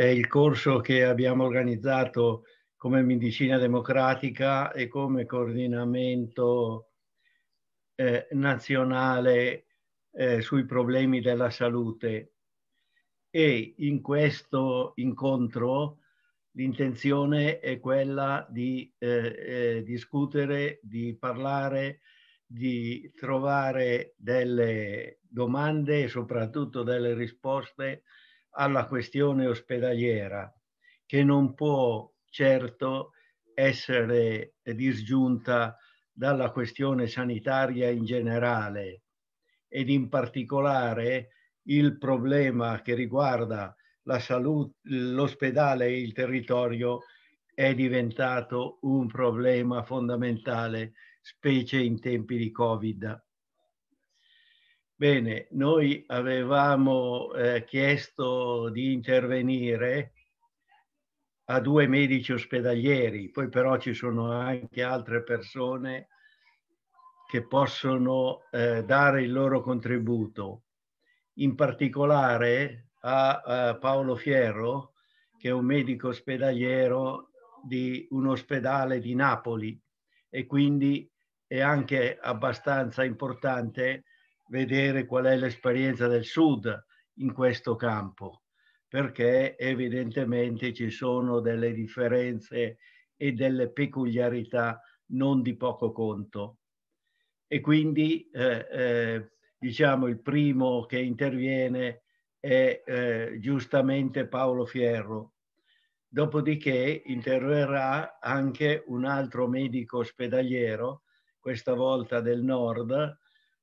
è il corso che abbiamo organizzato come medicina democratica e come coordinamento eh, nazionale eh, sui problemi della salute. E in questo incontro l'intenzione è quella di eh, eh discutere, di parlare, di trovare delle domande e soprattutto delle risposte alla questione ospedaliera che non può certo essere disgiunta dalla questione sanitaria in generale ed in particolare il problema che riguarda la salute, l'ospedale e il territorio è diventato un problema fondamentale, specie in tempi di Covid. Bene, noi avevamo eh, chiesto di intervenire a due medici ospedalieri, poi però ci sono anche altre persone che possono eh, dare il loro contributo, in particolare a, a Paolo Fierro, che è un medico ospedaliero di un ospedale di Napoli e quindi è anche abbastanza importante vedere qual è l'esperienza del Sud in questo campo, perché evidentemente ci sono delle differenze e delle peculiarità non di poco conto. E quindi, eh, eh, diciamo, il primo che interviene è eh, giustamente Paolo Fierro. Dopodiché interverrà anche un altro medico ospedaliero, questa volta del nord,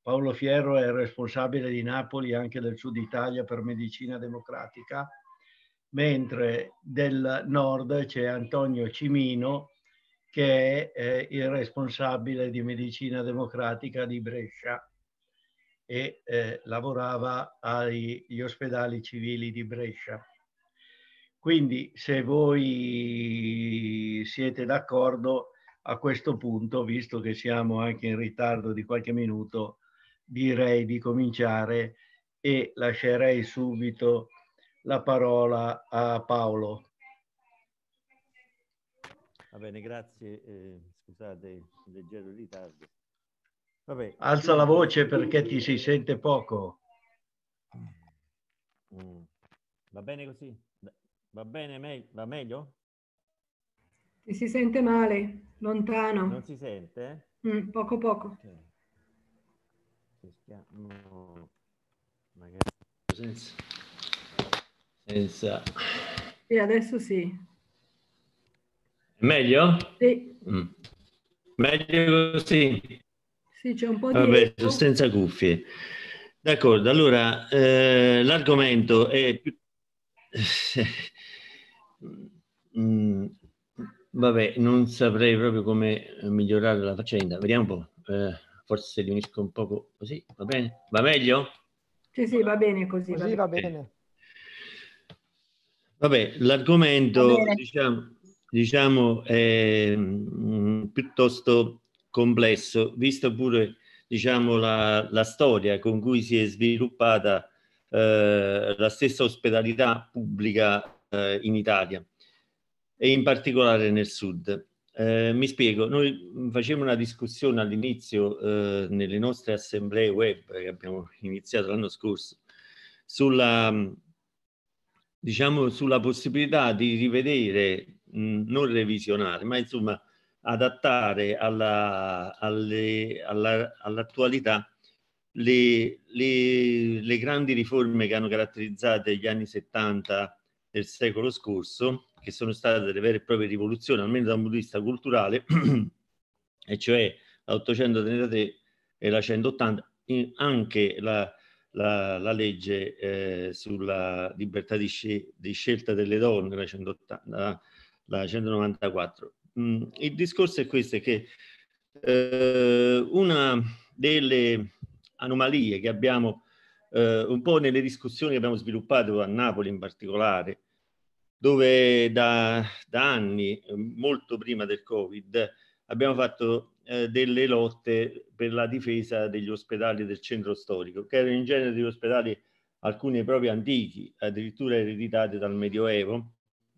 Paolo Fierro è responsabile di Napoli e anche del sud Italia per medicina democratica, mentre del nord c'è Antonio Cimino che è eh, il responsabile di medicina democratica di Brescia e eh, lavorava agli ospedali civili di Brescia. Quindi se voi siete d'accordo a questo punto, visto che siamo anche in ritardo di qualche minuto, direi di cominciare e lascerei subito la parola a Paolo. Va bene, grazie. Eh, scusate, leggero ritardo. Vabbè. Alza la voce perché ti si sente poco. Mm. Va bene così? Va bene, me- va meglio? Ti si sente male, lontano. Non si sente? Mm, poco poco. Okay no, magari senza, senza. Sì, adesso sì. Meglio? Sì. Mm. Meglio così? Sì, c'è un po' di... Vabbè, senza cuffie. D'accordo, allora eh, l'argomento è... mm, vabbè, non saprei proprio come migliorare la faccenda. Vediamo un po'. Eh, forse li unisco un poco così, va bene? Va meglio? Sì, sì, va bene così. così va, bene. va bene. Eh. Vabbè, l'argomento diciamo, diciamo è mm, piuttosto complesso, visto pure diciamo, la, la storia con cui si è sviluppata eh, la stessa ospedalità pubblica eh, in Italia e in particolare nel sud. Eh, mi spiego, noi mm, facevamo una discussione all'inizio eh, nelle nostre assemblee web che abbiamo iniziato l'anno scorso sulla, mm, diciamo, sulla possibilità di rivedere, mh, mm, non revisionare, ma insomma adattare all'attualità alla, all le, le, le grandi riforme che hanno caratterizzato gli anni 70 del secolo scorso che sono state delle vere e proprie rivoluzioni, almeno dal punto di vista culturale, e cioè la 833 e la 180, anche la, la, la legge eh, sulla libertà di, sc di, scelta delle donne, la, 180, la 194. Mm, il discorso è questo, è che eh, una delle anomalie che abbiamo eh, un po' nelle discussioni che abbiamo sviluppato a Napoli in particolare, dove da, da anni, eh, molto prima del Covid, abbiamo fatto eh, delle lotte per la difesa degli ospedali del centro storico, che erano in genere degli ospedali alcuni proprio antichi, addirittura ereditati dal Medioevo,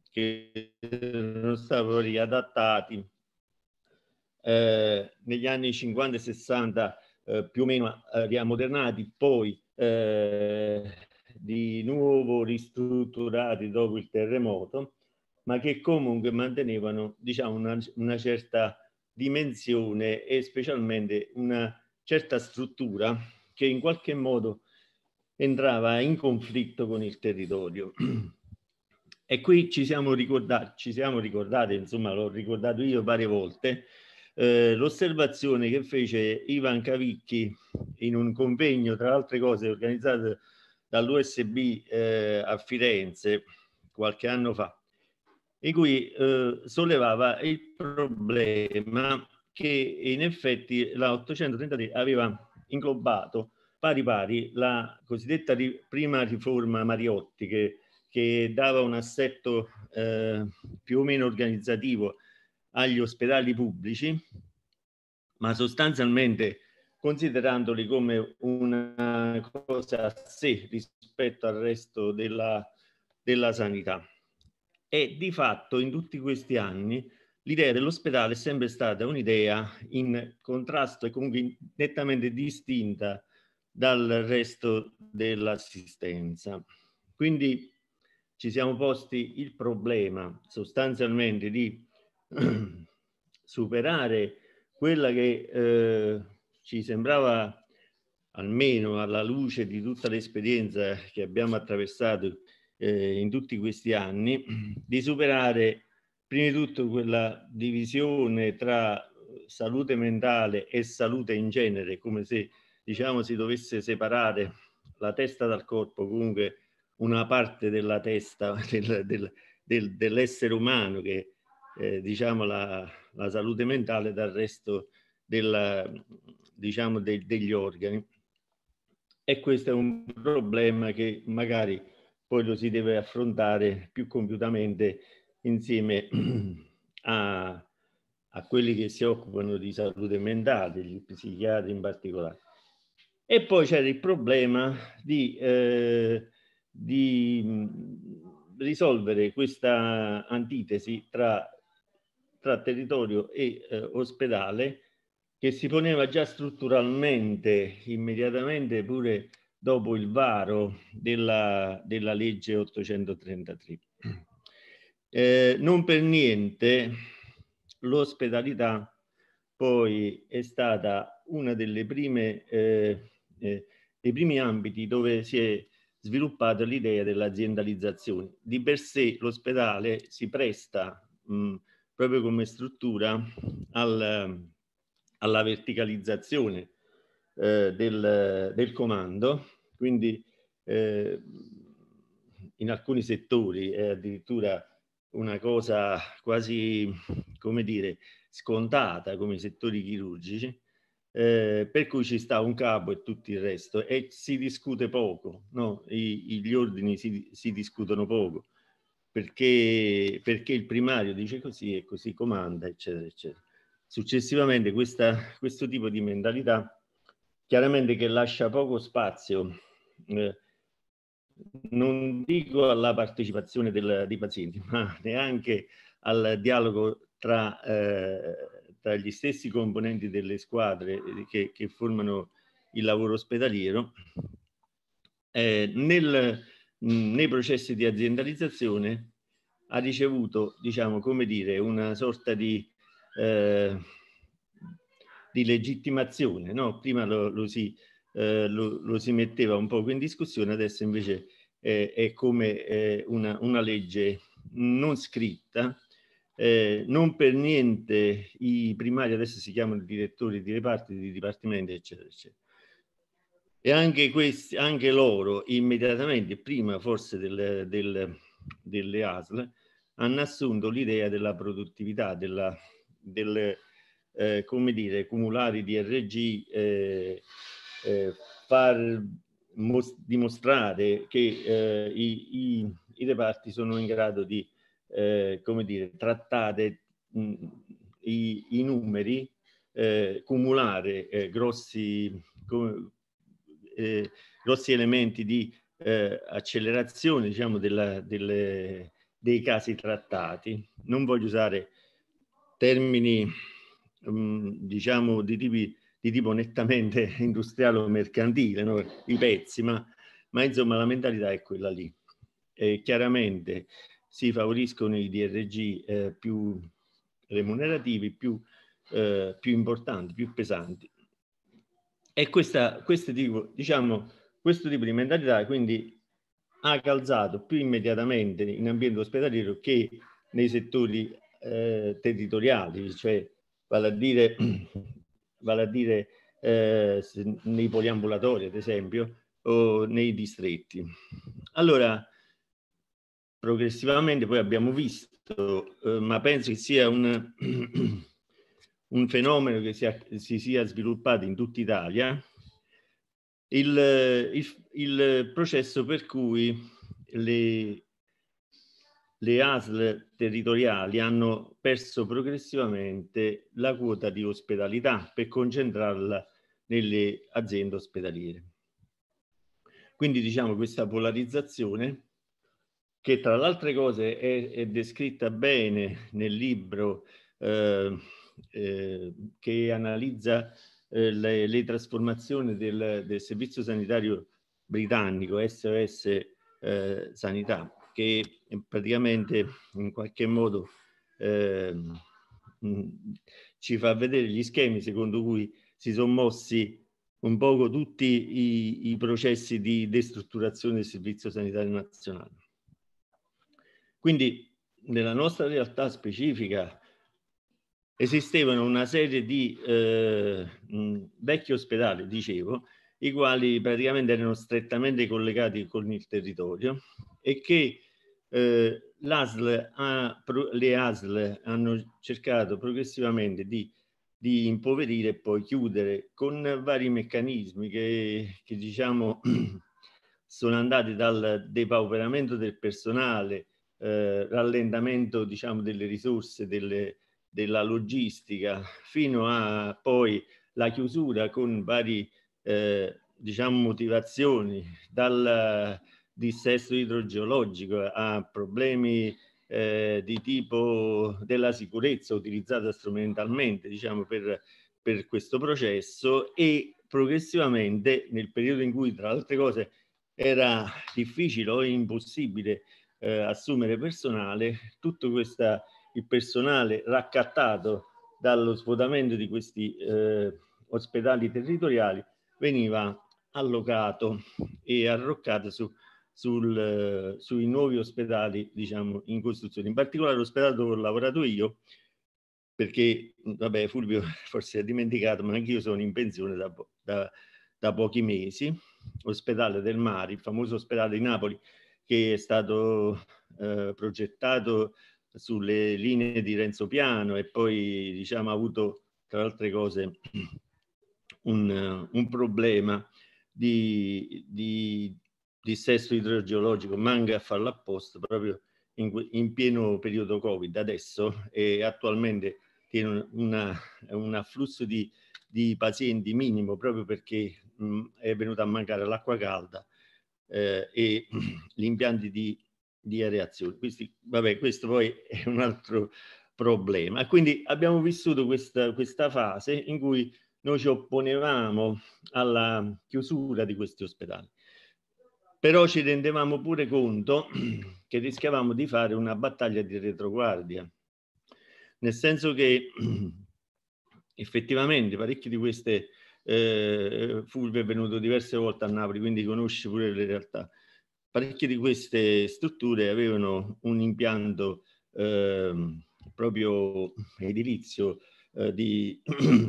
che sono stati riadattati eh, negli anni 50 e 60 eh, più o meno eh, riamodernati, poi eh, di nuovo ristrutturati dopo il terremoto, ma che comunque mantenevano diciamo, una, una certa dimensione e specialmente una certa struttura che in qualche modo entrava in conflitto con il territorio. E qui ci siamo ricordati, ci siamo ricordati insomma l'ho ricordato io varie volte, eh, l'osservazione che fece Ivan Cavicchi in un convegno, tra altre cose organizzato dall'USB eh, a Firenze qualche anno fa, in cui eh, sollevava il problema che in effetti la 833 aveva inglobato pari pari la cosiddetta ri prima riforma Mariotti che, che dava un assetto eh, più o meno organizzativo agli ospedali pubblici, ma sostanzialmente considerandoli come una cosa a sé rispetto al resto della, della sanità. E di fatto in tutti questi anni l'idea dell'ospedale è sempre stata un'idea in contrasto e comunque nettamente distinta dal resto dell'assistenza. Quindi ci siamo posti il problema sostanzialmente di superare quella che eh, ci sembrava, almeno alla luce di tutta l'esperienza che abbiamo attraversato eh, in tutti questi anni, di superare prima di tutto quella divisione tra salute mentale e salute in genere, come se diciamo si dovesse separare la testa dal corpo, comunque una parte della testa del, del, del, dell'essere umano che eh, diciamo la, la salute mentale dal resto della, diciamo, de, degli organi. E questo è un problema che magari poi lo si deve affrontare più compiutamente insieme a, a quelli che si occupano di salute mentale, gli psichiatri in particolare. E poi c'era il problema di, eh, di risolvere questa antitesi tra, tra territorio e eh, ospedale che si poneva già strutturalmente, immediatamente pure dopo il varo della, della legge 833. Eh, non per niente l'ospitalità poi è stata una delle prime, eh, eh, dei primi ambiti dove si è sviluppata l'idea dell'aziendalizzazione. Di per sé l'ospedale si presta mh, proprio come struttura al, alla verticalizzazione eh, del, del, comando, quindi eh, in alcuni settori è addirittura una cosa quasi, come dire, scontata come i settori chirurgici, eh, per cui ci sta un capo e tutto il resto e si discute poco, no? I, gli ordini si, si discutono poco perché, perché il primario dice così e così comanda, eccetera, eccetera. Successivamente questa, questo tipo di mentalità chiaramente che lascia poco spazio, eh, non dico alla partecipazione del, dei pazienti, ma neanche al dialogo tra, eh, tra gli stessi componenti delle squadre che, che formano il lavoro ospedaliero, eh, nel, nei processi di aziendalizzazione ha ricevuto, diciamo, come dire, una sorta di eh, di legittimazione, no? prima lo, lo, si, eh, lo, lo, si, metteva un poco in discussione, adesso invece eh, è come una, una, legge non scritta, eh, non per niente i primari adesso si chiamano direttori di reparti, di dipartimenti, eccetera, eccetera. E anche, questi, anche loro, immediatamente, prima forse del, del, delle ASL, hanno assunto l'idea della produttività, della, delle, eh, come dire, cumulari di RG, eh, eh, far dimostrare che eh, i, i, i, reparti sono in grado di, eh, come dire, trattare mh, mm, i, i, numeri, eh, cumulare grossi, com, grossi elementi di accelerazione diciamo, della, delle, dei casi trattati. Non voglio usare termini mm, diciamo di, tipi, di, tipo nettamente industriale o mercantile, no? i pezzi, ma, ma, insomma la mentalità è quella lì. E chiaramente si favoriscono i DRG eh, più remunerativi, più, eh, più, importanti, più pesanti. E questa, questo, tipo, diciamo, questo tipo di mentalità quindi ha calzato più immediatamente in ambiente ospedaliero che nei settori eh, territoriali, cioè vale a dire, vale a dire eh, nei poliambulatori, ad esempio, o nei distretti. Allora, progressivamente poi abbiamo visto, eh, ma penso che sia un, un fenomeno che sia, si sia sviluppato in tutta Italia, il, il, il processo per cui le, le ASL territoriali hanno perso progressivamente la quota di ospedalità per concentrarla nelle aziende ospedaliere. Quindi diciamo questa polarizzazione che tra le altre cose è, è descritta bene nel libro eh, eh, che analizza eh, le, le, trasformazioni del, del, servizio sanitario britannico SOS eh, Sanità che eh, praticamente in qualche modo eh, ci fa vedere gli schemi secondo cui si sono mossi un poco tutti i, i processi di destrutturazione del Servizio Sanitario Nazionale. Quindi nella nostra realtà specifica esistevano una serie di eh, vecchi ospedali, dicevo, i quali praticamente erano strettamente collegati con il territorio e che eh, ha, le ASL hanno cercato progressivamente di, di, impoverire e poi chiudere con vari meccanismi che, che diciamo sono andati dal depauperamento del personale, eh, rallentamento diciamo, delle risorse, delle, della logistica, fino a poi la chiusura con varie eh, diciamo, motivazioni, dal, dissesto idrogeologico, a problemi eh, di tipo della sicurezza utilizzata strumentalmente diciamo, per, per questo processo e progressivamente nel periodo in cui tra altre cose era difficile o impossibile eh, assumere personale, tutto questa, il personale raccattato dallo svuotamento di questi eh, ospedali territoriali veniva allocato e arroccato su sul, sui nuovi ospedali diciamo, in costruzione, in particolare l'ospedale dove ho lavorato io, perché vabbè, Fulvio forse ha dimenticato, ma anch'io sono in pensione da, da, da pochi mesi, ospedale del Mari, il famoso ospedale di Napoli, che è stato eh, progettato sulle linee di Renzo Piano e poi diciamo, ha avuto tra altre cose un, un problema di, di dissesto idrogeologico manca a farlo apposta proprio in, in, pieno periodo Covid adesso e attualmente tiene una, un afflusso di, di, pazienti minimo proprio perché mh, mm, è venuta a mancare l'acqua calda eh, e gli impianti di, di areazione. Questi, vabbè, questo poi è un altro problema. Quindi abbiamo vissuto questa, questa fase in cui noi ci opponevamo alla chiusura di questi ospedali però ci rendevamo pure conto che rischiavamo di fare una battaglia di retroguardia, nel senso che effettivamente parecchie di queste eh, Fulvio è venuto diverse volte a Napoli, quindi conosci pure le realtà. Parecchie di queste strutture avevano un impianto eh, proprio edilizio eh, di,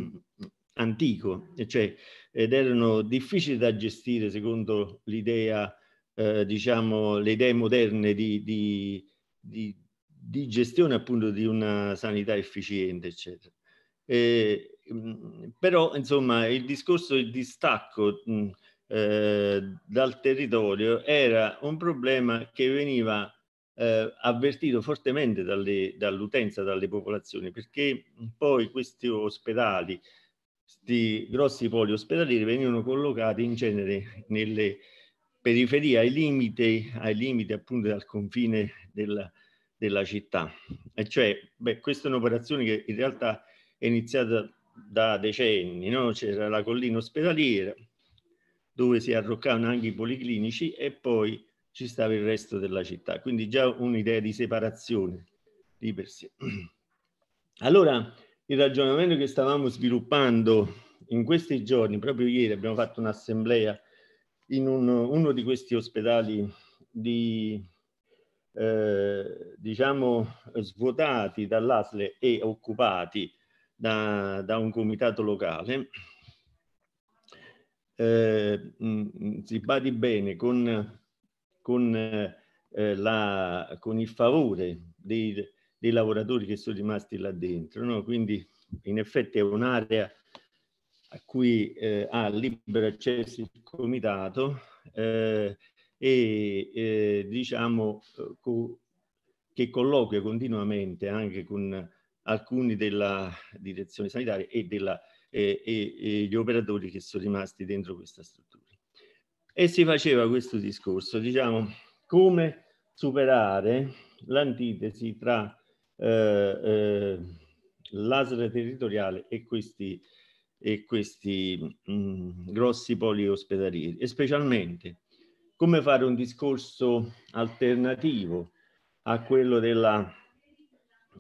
antico, cioè, ed erano difficili da gestire secondo l'idea eh, diciamo, le idee moderne di, di, di, di, gestione appunto di una sanità efficiente, eccetera. E, mm, però, insomma, il discorso del distacco mh, mm, eh, dal territorio era un problema che veniva eh, avvertito fortemente dall'utenza, dalle popolazioni, perché poi questi ospedali, questi grossi poli ospedalieri venivano collocati in genere nelle periferia ai limiti, ai limiti appunto dal confine della, della città. E cioè, beh, questa è un'operazione che in realtà è iniziata da decenni, no? c'era la collina ospedaliera dove si arroccavano anche i policlinici e poi ci stava il resto della città, quindi già un'idea di separazione di per sé. Allora, il ragionamento che stavamo sviluppando in questi giorni, proprio ieri abbiamo fatto un'assemblea in un, uno di questi ospedali di, eh, diciamo, svuotati dall'ASLE e occupati da, da un comitato locale, eh, mm, mm, si badi bene con, con, eh, la, con il favore dei, dei, lavoratori che sono rimasti là dentro. No? Quindi in effetti è un'area a cui eh, ha libero accesso il comitato eh, e eh, diciamo eh, co che colloquia continuamente anche con alcuni della direzione sanitaria e, della, e, e gli operatori che sono rimasti dentro questa struttura. E si faceva questo discorso, diciamo, come superare l'antitesi tra eh, eh, l'ASR territoriale e questi e questi mh, mm, grossi poli ospedalieri e specialmente come fare un discorso alternativo a quello della,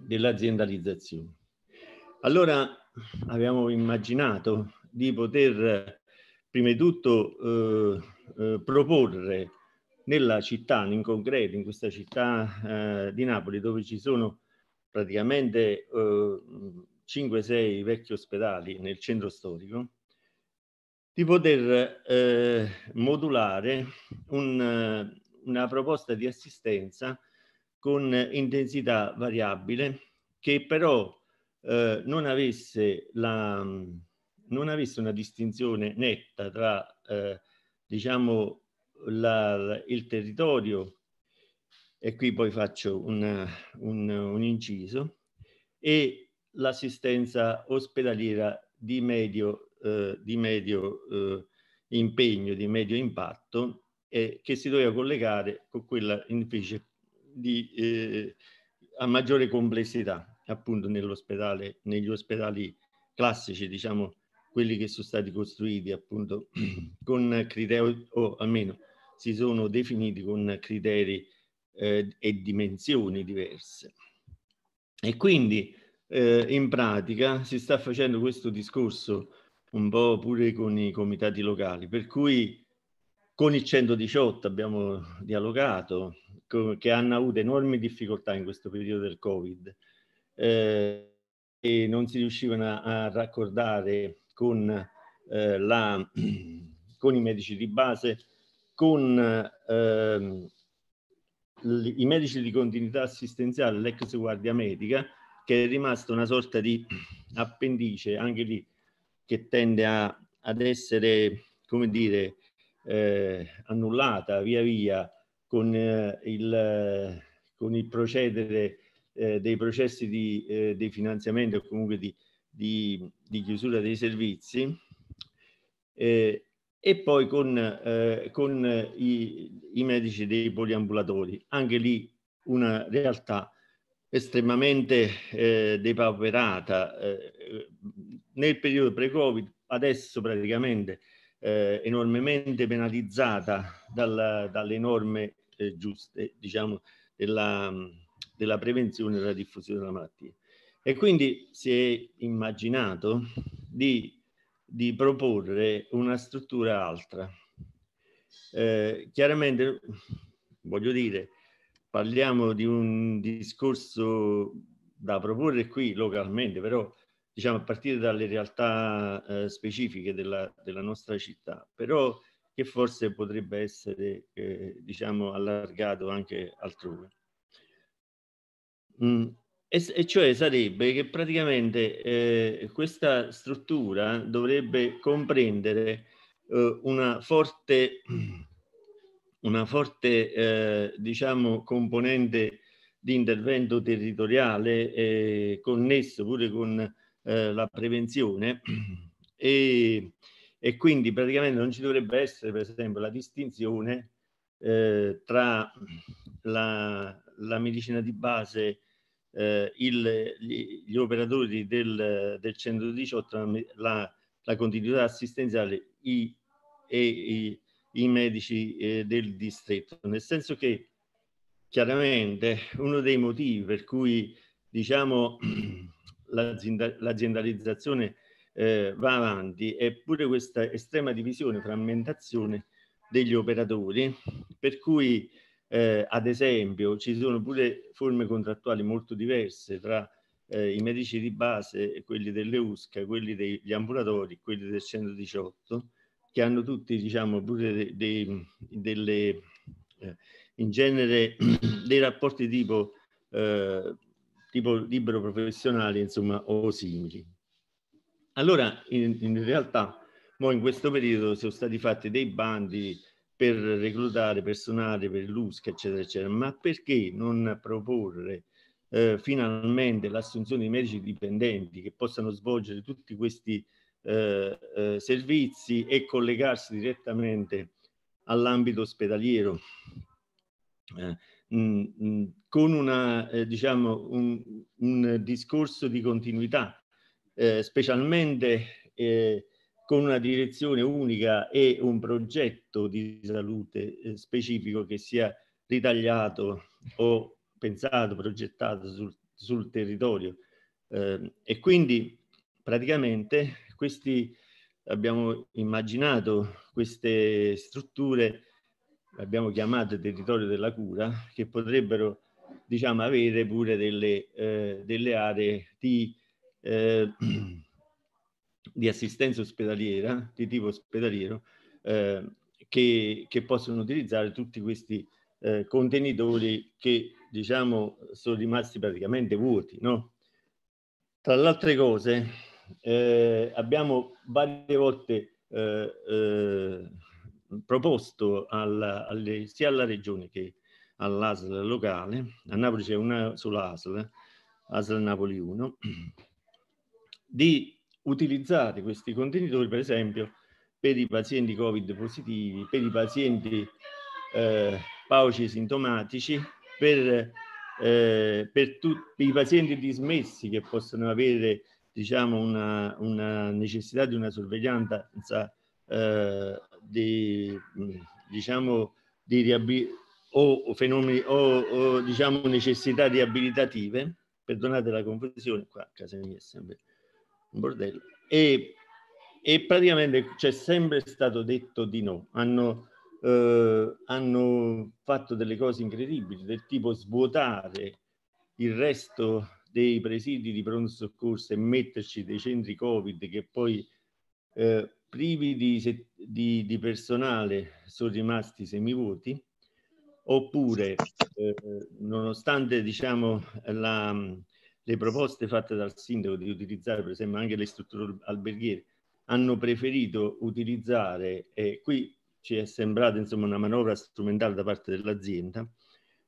dell'aziendalizzazione. Allora abbiamo immaginato di poter prima di tutto eh, eh, proporre nella città, in concreto in questa città eh, di Napoli dove ci sono praticamente eh, 5-6 vecchi ospedali nel centro storico, di poter eh, modulare un, una proposta di assistenza con intensità variabile che però eh, non, avesse la, non, avesse una distinzione netta tra eh, diciamo la, il territorio e qui poi faccio una, un, un inciso e l'assistenza ospedaliera di medio, eh, di medio eh, impegno, di medio impatto, eh, che si doveva collegare con quella invece di, eh, a maggiore complessità, appunto nell'ospedale, negli ospedali classici, diciamo, quelli che sono stati costruiti appunto con criteri, o almeno si sono definiti con criteri eh, e dimensioni diverse. E quindi eh, in pratica si sta facendo questo discorso un po' pure con i comitati locali, per cui con il 118 abbiamo dialogato, che hanno avuto enormi difficoltà in questo periodo del Covid eh, e non si riuscivano a, a raccordare con, eh, la, con, i medici di base, con eh, i medici di continuità assistenziale, l'ex guardia medica, che è rimasta una sorta di appendice anche lì che tende a, ad essere, come dire, eh, annullata via via con, eh, il, con il procedere eh, dei processi di, eh, di finanziamento o comunque di, di, di, chiusura dei servizi eh, e poi con, eh, con i, i medici dei poliambulatori. Anche lì una realtà estremamente eh, depauperata. Eh, eh, nel periodo pre-Covid, adesso praticamente eh, enormemente penalizzata dal, dalle norme eh, giuste, diciamo, della, della prevenzione della diffusione della malattia. E quindi si è immaginato di, di proporre una struttura altra. Eh, chiaramente, voglio dire, parliamo di un discorso da proporre qui localmente, però diciamo a partire dalle realtà eh, specifiche della, della, nostra città, però che forse potrebbe essere eh, diciamo allargato anche altrove. Mm. E, e, cioè sarebbe che praticamente eh, questa struttura dovrebbe comprendere eh, una forte una forte eh, diciamo, componente di intervento territoriale eh, connesso pure con eh, la prevenzione e, e, quindi praticamente non ci dovrebbe essere per esempio la distinzione eh, tra la, la, medicina di base eh, il, gli, gli, operatori del, del 118 la, la continuità assistenziale i, e i i medici eh, del distretto, nel senso che chiaramente uno dei motivi per cui diciamo l'aziendalizzazione eh, va avanti è pure questa estrema divisione, frammentazione degli operatori, per cui eh, ad esempio ci sono pure forme contrattuali molto diverse tra eh, i medici di base, quelli delle USCA, quelli degli ambulatori, quelli del 118, che hanno tutti, diciamo, pure dei, dei, delle, eh, in genere dei rapporti tipo, eh, tipo libero professionale, insomma, o simili. Allora, in, in realtà, mo in questo periodo sono stati fatti dei bandi per reclutare personale per l'USCA, eccetera, eccetera, ma perché non proporre eh, finalmente l'assunzione di medici dipendenti che possano svolgere tutti questi eh, eh, servizi e collegarsi direttamente all'ambito ospedaliero mh, eh, mh, mm, mm, con una, eh, diciamo, un, un, discorso di continuità, specialmente con una direzione unica e un progetto di salute specifico che sia ritagliato o pensato, progettato sul, sul territorio. Eh, e quindi praticamente questi, abbiamo immaginato queste strutture, le abbiamo chiamate territorio della cura, che potrebbero diciamo, avere pure delle, eh, delle aree di, eh, di, assistenza ospedaliera, di tipo ospedaliero, eh, che, che, possono utilizzare tutti questi eh, contenitori che diciamo, sono rimasti praticamente vuoti. No? Tra le altre cose, eh, abbiamo varie volte eh, eh, proposto alla, alle, sia alla regione che all'ASL locale, a Napoli c'è una sola ASL, ASL Napoli 1, di utilizzare questi contenitori per esempio per i pazienti covid positivi, per i pazienti eh, pauci sintomatici, per, eh, per tutti i pazienti dismessi che possono avere diciamo, una, una, necessità di una sorveglianza eh, di, diciamo, di o, o, fenomeni o, o diciamo, necessità riabilitative, perdonate la confusione, qua a casa mia è sempre un bordello, e, e praticamente c'è sempre stato detto di no. Hanno, eh, hanno fatto delle cose incredibili, del tipo svuotare il resto dei presidi di pronto soccorso e metterci dei centri Covid che poi eh, privi di, di, di, personale sono rimasti semivuoti, oppure eh, nonostante diciamo, la, le proposte fatte dal sindaco di utilizzare per esempio anche le strutture alberghiere, hanno preferito utilizzare, e eh, qui ci è sembrata insomma, una manovra strumentale da parte dell'azienda,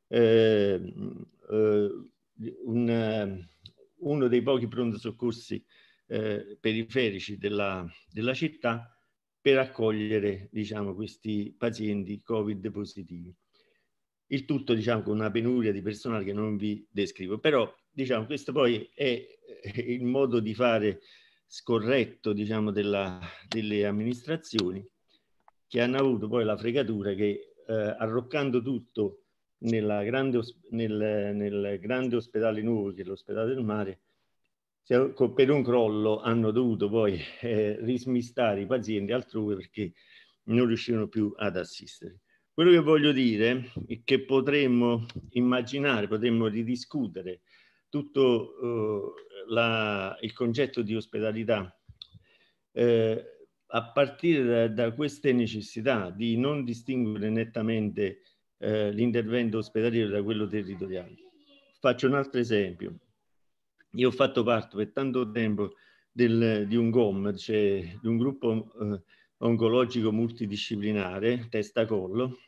ehm, eh, eh, un, eh, uno dei pochi pronto soccorsi eh, periferici della, della, città per accogliere diciamo, questi pazienti Covid positivi. Il tutto diciamo, con una penuria di personale che non vi descrivo, però diciamo, questo poi è il modo di fare scorretto diciamo, della, delle amministrazioni che hanno avuto poi la fregatura che eh, arroccando tutto grande, nel, nel, grande ospedale nuovo, che è l'ospedale del mare, per un crollo hanno dovuto poi eh, rismistare i pazienti altrove perché non riuscivano più ad assistere. Quello che voglio dire è che potremmo immaginare, potremmo ridiscutere tutto eh, la, il concetto di ospedalità eh, a partire da, da, queste necessità di non distinguere nettamente eh, l'intervento ospedaliero da quello territoriale. Faccio un altro esempio. Io ho fatto parte per tanto tempo del, di un GOM, cioè di un gruppo eh, oncologico multidisciplinare, testa-collo,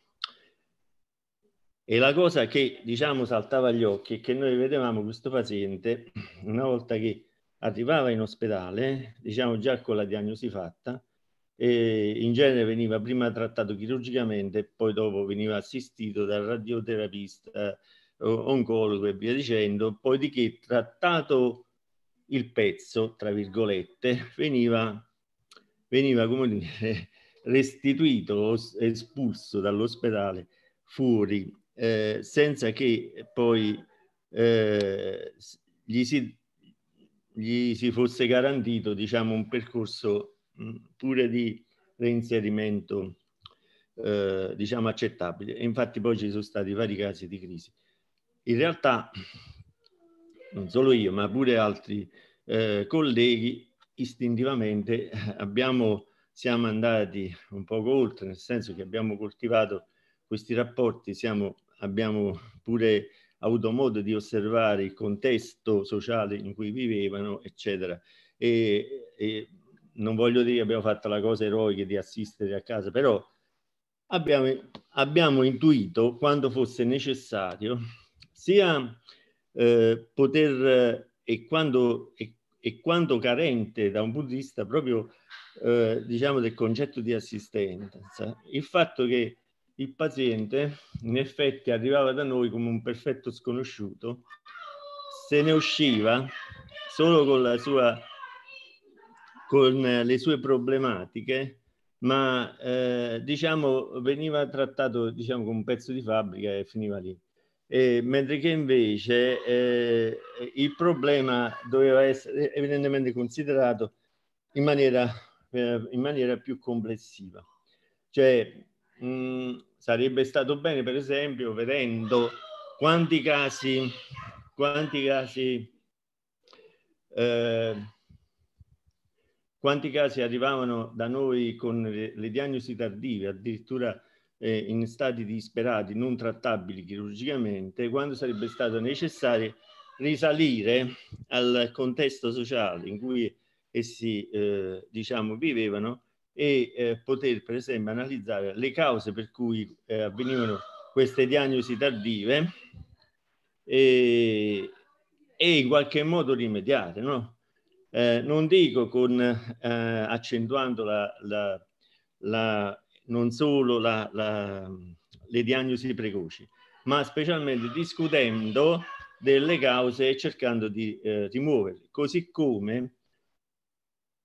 e la cosa che, diciamo, saltava agli occhi è che noi vedevamo questo paziente, una volta che arrivava in ospedale, diciamo già con la diagnosi fatta, e in genere veniva prima trattato chirurgicamente e poi dopo veniva assistito dal radioterapista, oncologo e via dicendo, poi di che trattato il pezzo, tra virgolette, veniva, veniva come dire, restituito, espulso dall'ospedale fuori, eh, senza che poi eh, gli, si, gli si fosse garantito diciamo, un percorso pure di reinserimento eh, diciamo accettabile e infatti poi ci sono stati vari casi di crisi in realtà non solo io ma pure altri eh, colleghi istintivamente abbiamo siamo andati un poco oltre nel senso che abbiamo coltivato questi rapporti siamo, abbiamo pure avuto modo di osservare il contesto sociale in cui vivevano eccetera e, e non voglio dire che abbiamo fatto la cosa eroica di assistere a casa, però abbiamo, abbiamo intuito quando fosse necessario sia eh, poter eh, e quando, e, e quando carente da un punto di vista proprio eh, diciamo del concetto di assistenza, il fatto che il paziente in effetti arrivava da noi come un perfetto sconosciuto, se ne usciva solo con la sua con eh, le sue problematiche, ma eh, diciamo veniva trattato diciamo, come un pezzo di fabbrica e finiva lì. E, mentre che invece eh, il problema doveva essere evidentemente considerato in maniera, eh, in maniera più complessiva. Cioè, mh, mm, sarebbe stato bene, per esempio, vedendo quanti casi, quanti casi eh, quanti casi arrivavano da noi con le, le diagnosi tardive, addirittura eh, in stati disperati, non trattabili chirurgicamente, quando sarebbe stato necessario risalire al contesto sociale in cui essi eh, diciamo, vivevano e eh, poter per esempio analizzare le cause per cui eh, avvenivano queste diagnosi tardive e, e, in qualche modo rimediare. No? eh, non dico con, eh, accentuando la, la, la, non solo le diagnosi precoci, ma specialmente discutendo delle cause e cercando di, eh, di così come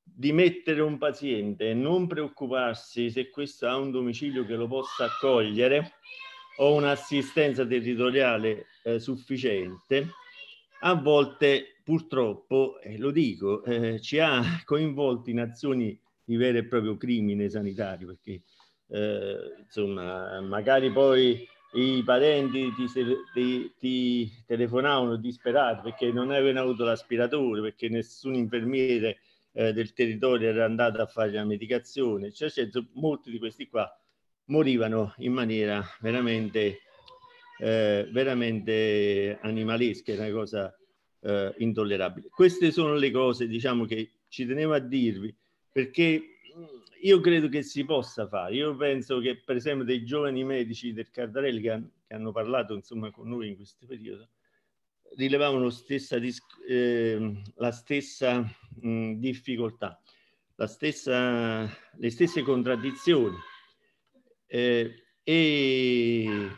di mettere un paziente e non preoccuparsi se questo ha un domicilio che lo possa accogliere o un'assistenza territoriale eh, sufficiente, a volte purtroppo, eh, lo dico, eh, ci ha coinvolti in azioni di vero e proprio crimine sanitario, perché eh, insomma, magari poi i parenti ti, ti, ti, telefonavano disperati perché non avevano avuto l'aspiratore, perché nessun infermiere eh, del territorio era andato a fare la medicazione, cioè, cioè, molti di questi qua morivano in maniera veramente, eh, veramente animalesca, una cosa eh, intollerabile. Queste sono le cose diciamo, che ci tenevo a dirvi perché mm, io credo che si possa fare. Io penso che per esempio dei giovani medici del Cardarelli che, che hanno parlato insomma, con noi in questo periodo rilevavano stessa, eh, la stessa mh, mm, difficoltà, la stessa, le stesse contraddizioni. Eh, e,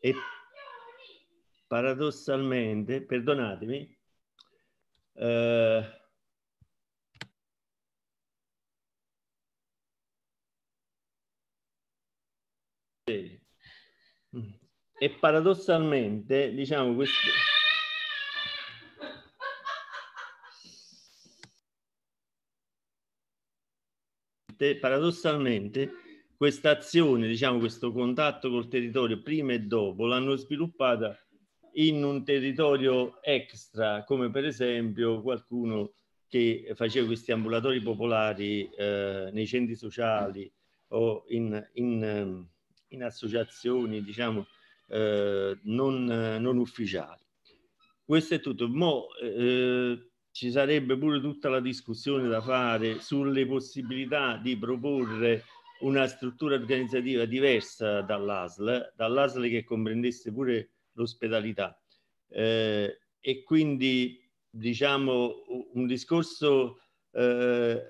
e paradossalmente, perdonatemi, eh, e paradossalmente, diciamo, questo... paradossalmente questa azione, diciamo questo contatto col territorio prima e dopo l'hanno sviluppata in un territorio extra, come per esempio qualcuno che faceva questi ambulatori popolari eh, nei centri sociali o in, in, eh, in associazioni, diciamo, eh, non, eh, non, ufficiali. Questo è tutto. Mo, eh, ci sarebbe pure tutta la discussione da fare sulle possibilità di proporre una struttura organizzativa diversa dall'ASL, dall'ASL che comprendesse pure l'ospitalità. Eh, e quindi diciamo un discorso eh,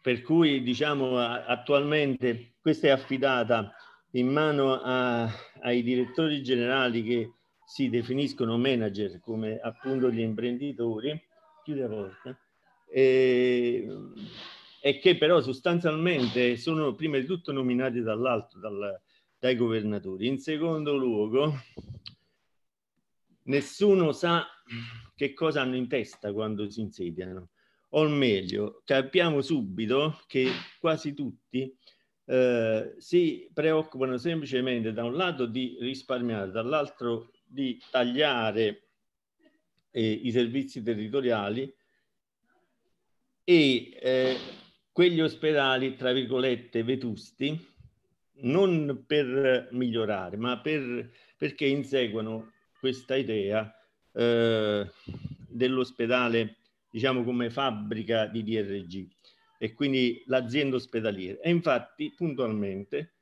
per cui diciamo attualmente questa è affidata in mano a, ai direttori generali che si definiscono manager come appunto gli imprenditori, chiude la porta, e, e, che però sostanzialmente sono prima di tutto nominati dall'alto, dal, dai governatori. In secondo luogo, nessuno sa che cosa hanno in testa quando si insediano, o meglio, capiamo subito che quasi tutti eh, si preoccupano semplicemente da un lato di risparmiare, dall'altro di tagliare eh, i servizi territoriali e eh, quegli ospedali, tra virgolette, vetusti, non per migliorare, ma per, perché inseguono questa idea eh, dell'ospedale, diciamo come fabbrica di DRG e quindi l'azienda ospedaliera. E infatti puntualmente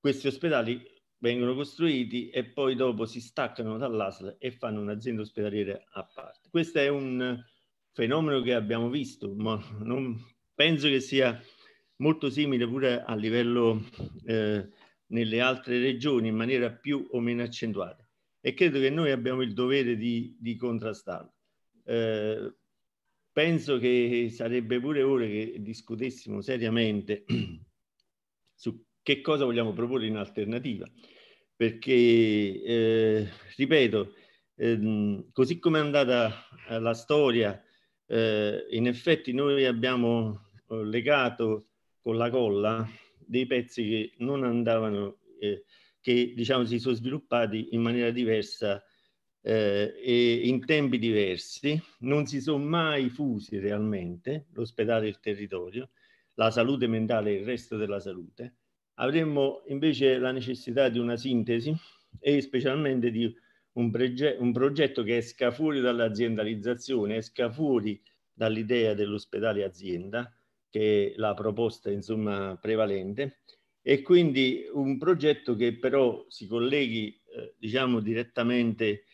questi ospedali vengono costruiti e poi dopo si staccano dall'ASL e fanno un'azienda ospedaliera a parte. Questo è un fenomeno che abbiamo visto, ma non penso che sia molto simile pure a livello eh, nelle altre regioni in maniera più o meno accentuata e credo che noi abbiamo il dovere di, di contrastarlo. Eh, penso che sarebbe pure ora che discutessimo seriamente su che cosa vogliamo proporre in alternativa, perché, eh, ripeto, ehm, così come è andata eh, la storia, eh, in effetti noi abbiamo eh, legato con la colla dei pezzi che non andavano eh, che diciamo, si sono sviluppati in maniera diversa eh, e in tempi diversi, non si sono mai fusi realmente l'ospedale e il territorio, la salute mentale e il resto della salute. Avremmo invece la necessità di una sintesi e specialmente di un, un progetto che esca fuori dall'aziendalizzazione, esca fuori dall'idea dell'ospedale azienda, che è la proposta insomma prevalente, e quindi un progetto che però si colleghi eh, diciamo direttamente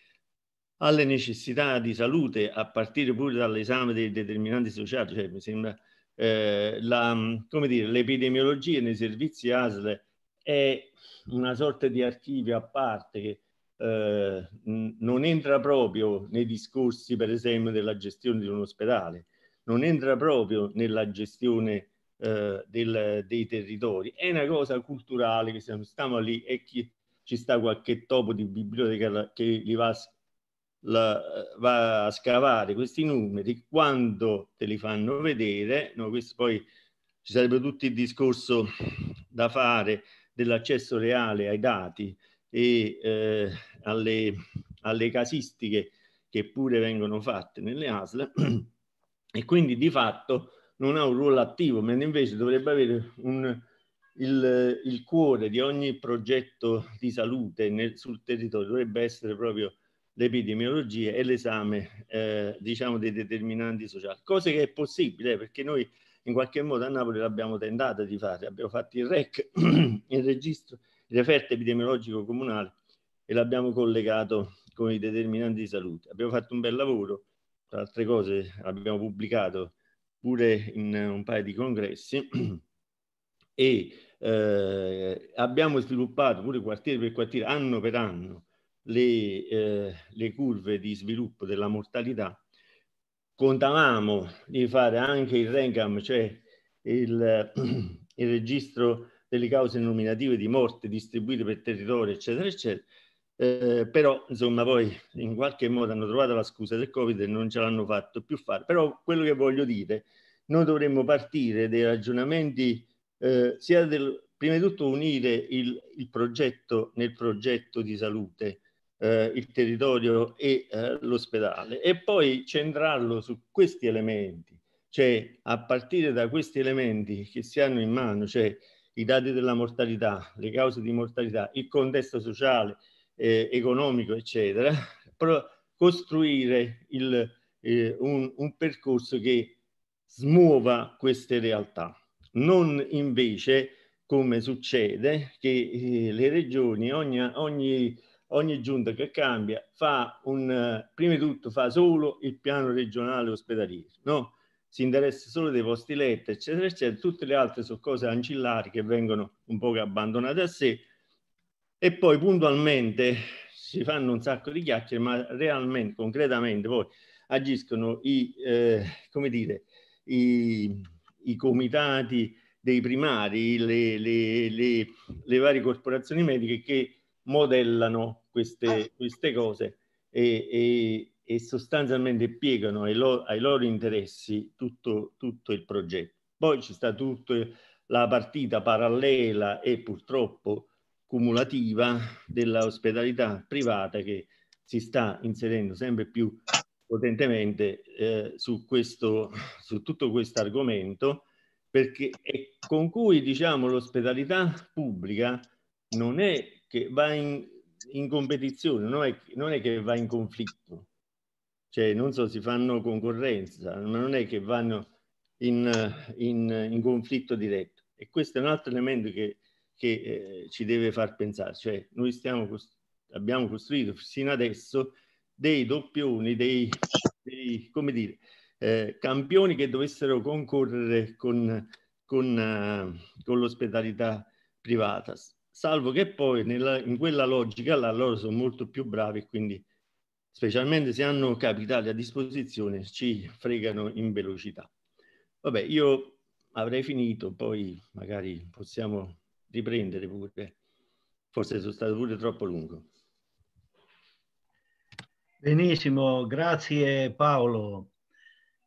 alle necessità di salute a partire pure dall'esame dei determinanti sociali, cioè mi sembra eh, la, come dire, l'epidemiologia nei servizi ASL è una sorta di archivio a parte che eh, non entra proprio nei discorsi per esempio della gestione di un ospedale, non entra proprio nella gestione eh, del, dei territori. È una cosa culturale che siamo, stiamo lì e chi, ci sta qualche topo di biblioteca che li va, la, va a scavare questi numeri, quando te li fanno vedere, no, questo poi ci sarebbe tutto il discorso da fare dell'accesso reale ai dati e eh, alle, alle casistiche che pure vengono fatte nelle ASL e quindi di fatto non ha un ruolo attivo, mentre invece dovrebbe avere un, il, il, cuore di ogni progetto di salute nel, sul territorio, dovrebbe essere proprio l'epidemiologia e l'esame eh, diciamo dei determinanti sociali, cose che è possibile eh, perché noi in qualche modo a Napoli l'abbiamo tentata di fare, abbiamo fatto il REC, il registro, il referto epidemiologico comunale e l'abbiamo collegato con i determinanti di salute. Abbiamo fatto un bel lavoro, tra altre cose abbiamo pubblicato pure in un paio di congressi e eh, abbiamo sviluppato pure quartiere per quartiere, anno per anno, le, eh, le curve di sviluppo della mortalità. Contavamo di fare anche il RENCAM, cioè il, il registro delle cause nominative di morte distribuite per territorio, eccetera, eccetera. Eh, però insomma poi in qualche modo hanno trovato la scusa del covid e non ce l'hanno fatto più fare però quello che voglio dire noi dovremmo partire dei ragionamenti eh, sia del, prima di tutto unire il, il progetto nel progetto di salute, eh, il territorio e eh, l'ospedale e poi centrarlo su questi elementi, cioè a partire da questi elementi che si hanno in mano, cioè i dati della mortalità, le cause di mortalità, il contesto sociale, eh, economico, eccetera, però costruire il, eh, un, un percorso che smuova queste realtà, non invece come succede che eh, le regioni, ogni, ogni, ogni, giunta che cambia, fa un, prima di tutto fa solo il piano regionale ospedaliero, no? si interessa solo dei posti letto, eccetera, eccetera, tutte le altre sono cose ancillari che vengono un po' abbandonate a sé e poi puntualmente si fanno un sacco di chiacchiere, ma realmente, concretamente poi agiscono i, eh, come dire, i, i comitati dei primari, le, le, le, le, varie corporazioni mediche che modellano queste, ah. queste cose e, e, e, sostanzialmente piegano ai, loro, ai loro interessi tutto, tutto, il progetto. Poi ci sta tutta la partita parallela e purtroppo cumulativa dell'ospitalità privata che si sta inserendo sempre più potentemente eh, su, questo, su tutto questo argomento, perché è con cui diciamo, l'ospitalità pubblica non è che va in, in competizione, non è, non è, che va in conflitto, cioè non so, si fanno concorrenza, ma non è che vanno in, in, in conflitto diretto. E questo è un altro elemento che, che eh, ci deve far pensare, cioè noi stiamo, abbiamo costruito fino adesso dei doppioni, dei, dei come dire, eh, campioni che dovessero concorrere con, con, uh, con l'ospitalità privata, salvo che poi nella, in quella logica là loro sono molto più bravi e quindi specialmente se hanno capitali a disposizione ci fregano in velocità. Vabbè, io avrei finito, poi magari possiamo riprendere pure, forse sono stato pure troppo lungo. Benissimo, grazie Paolo.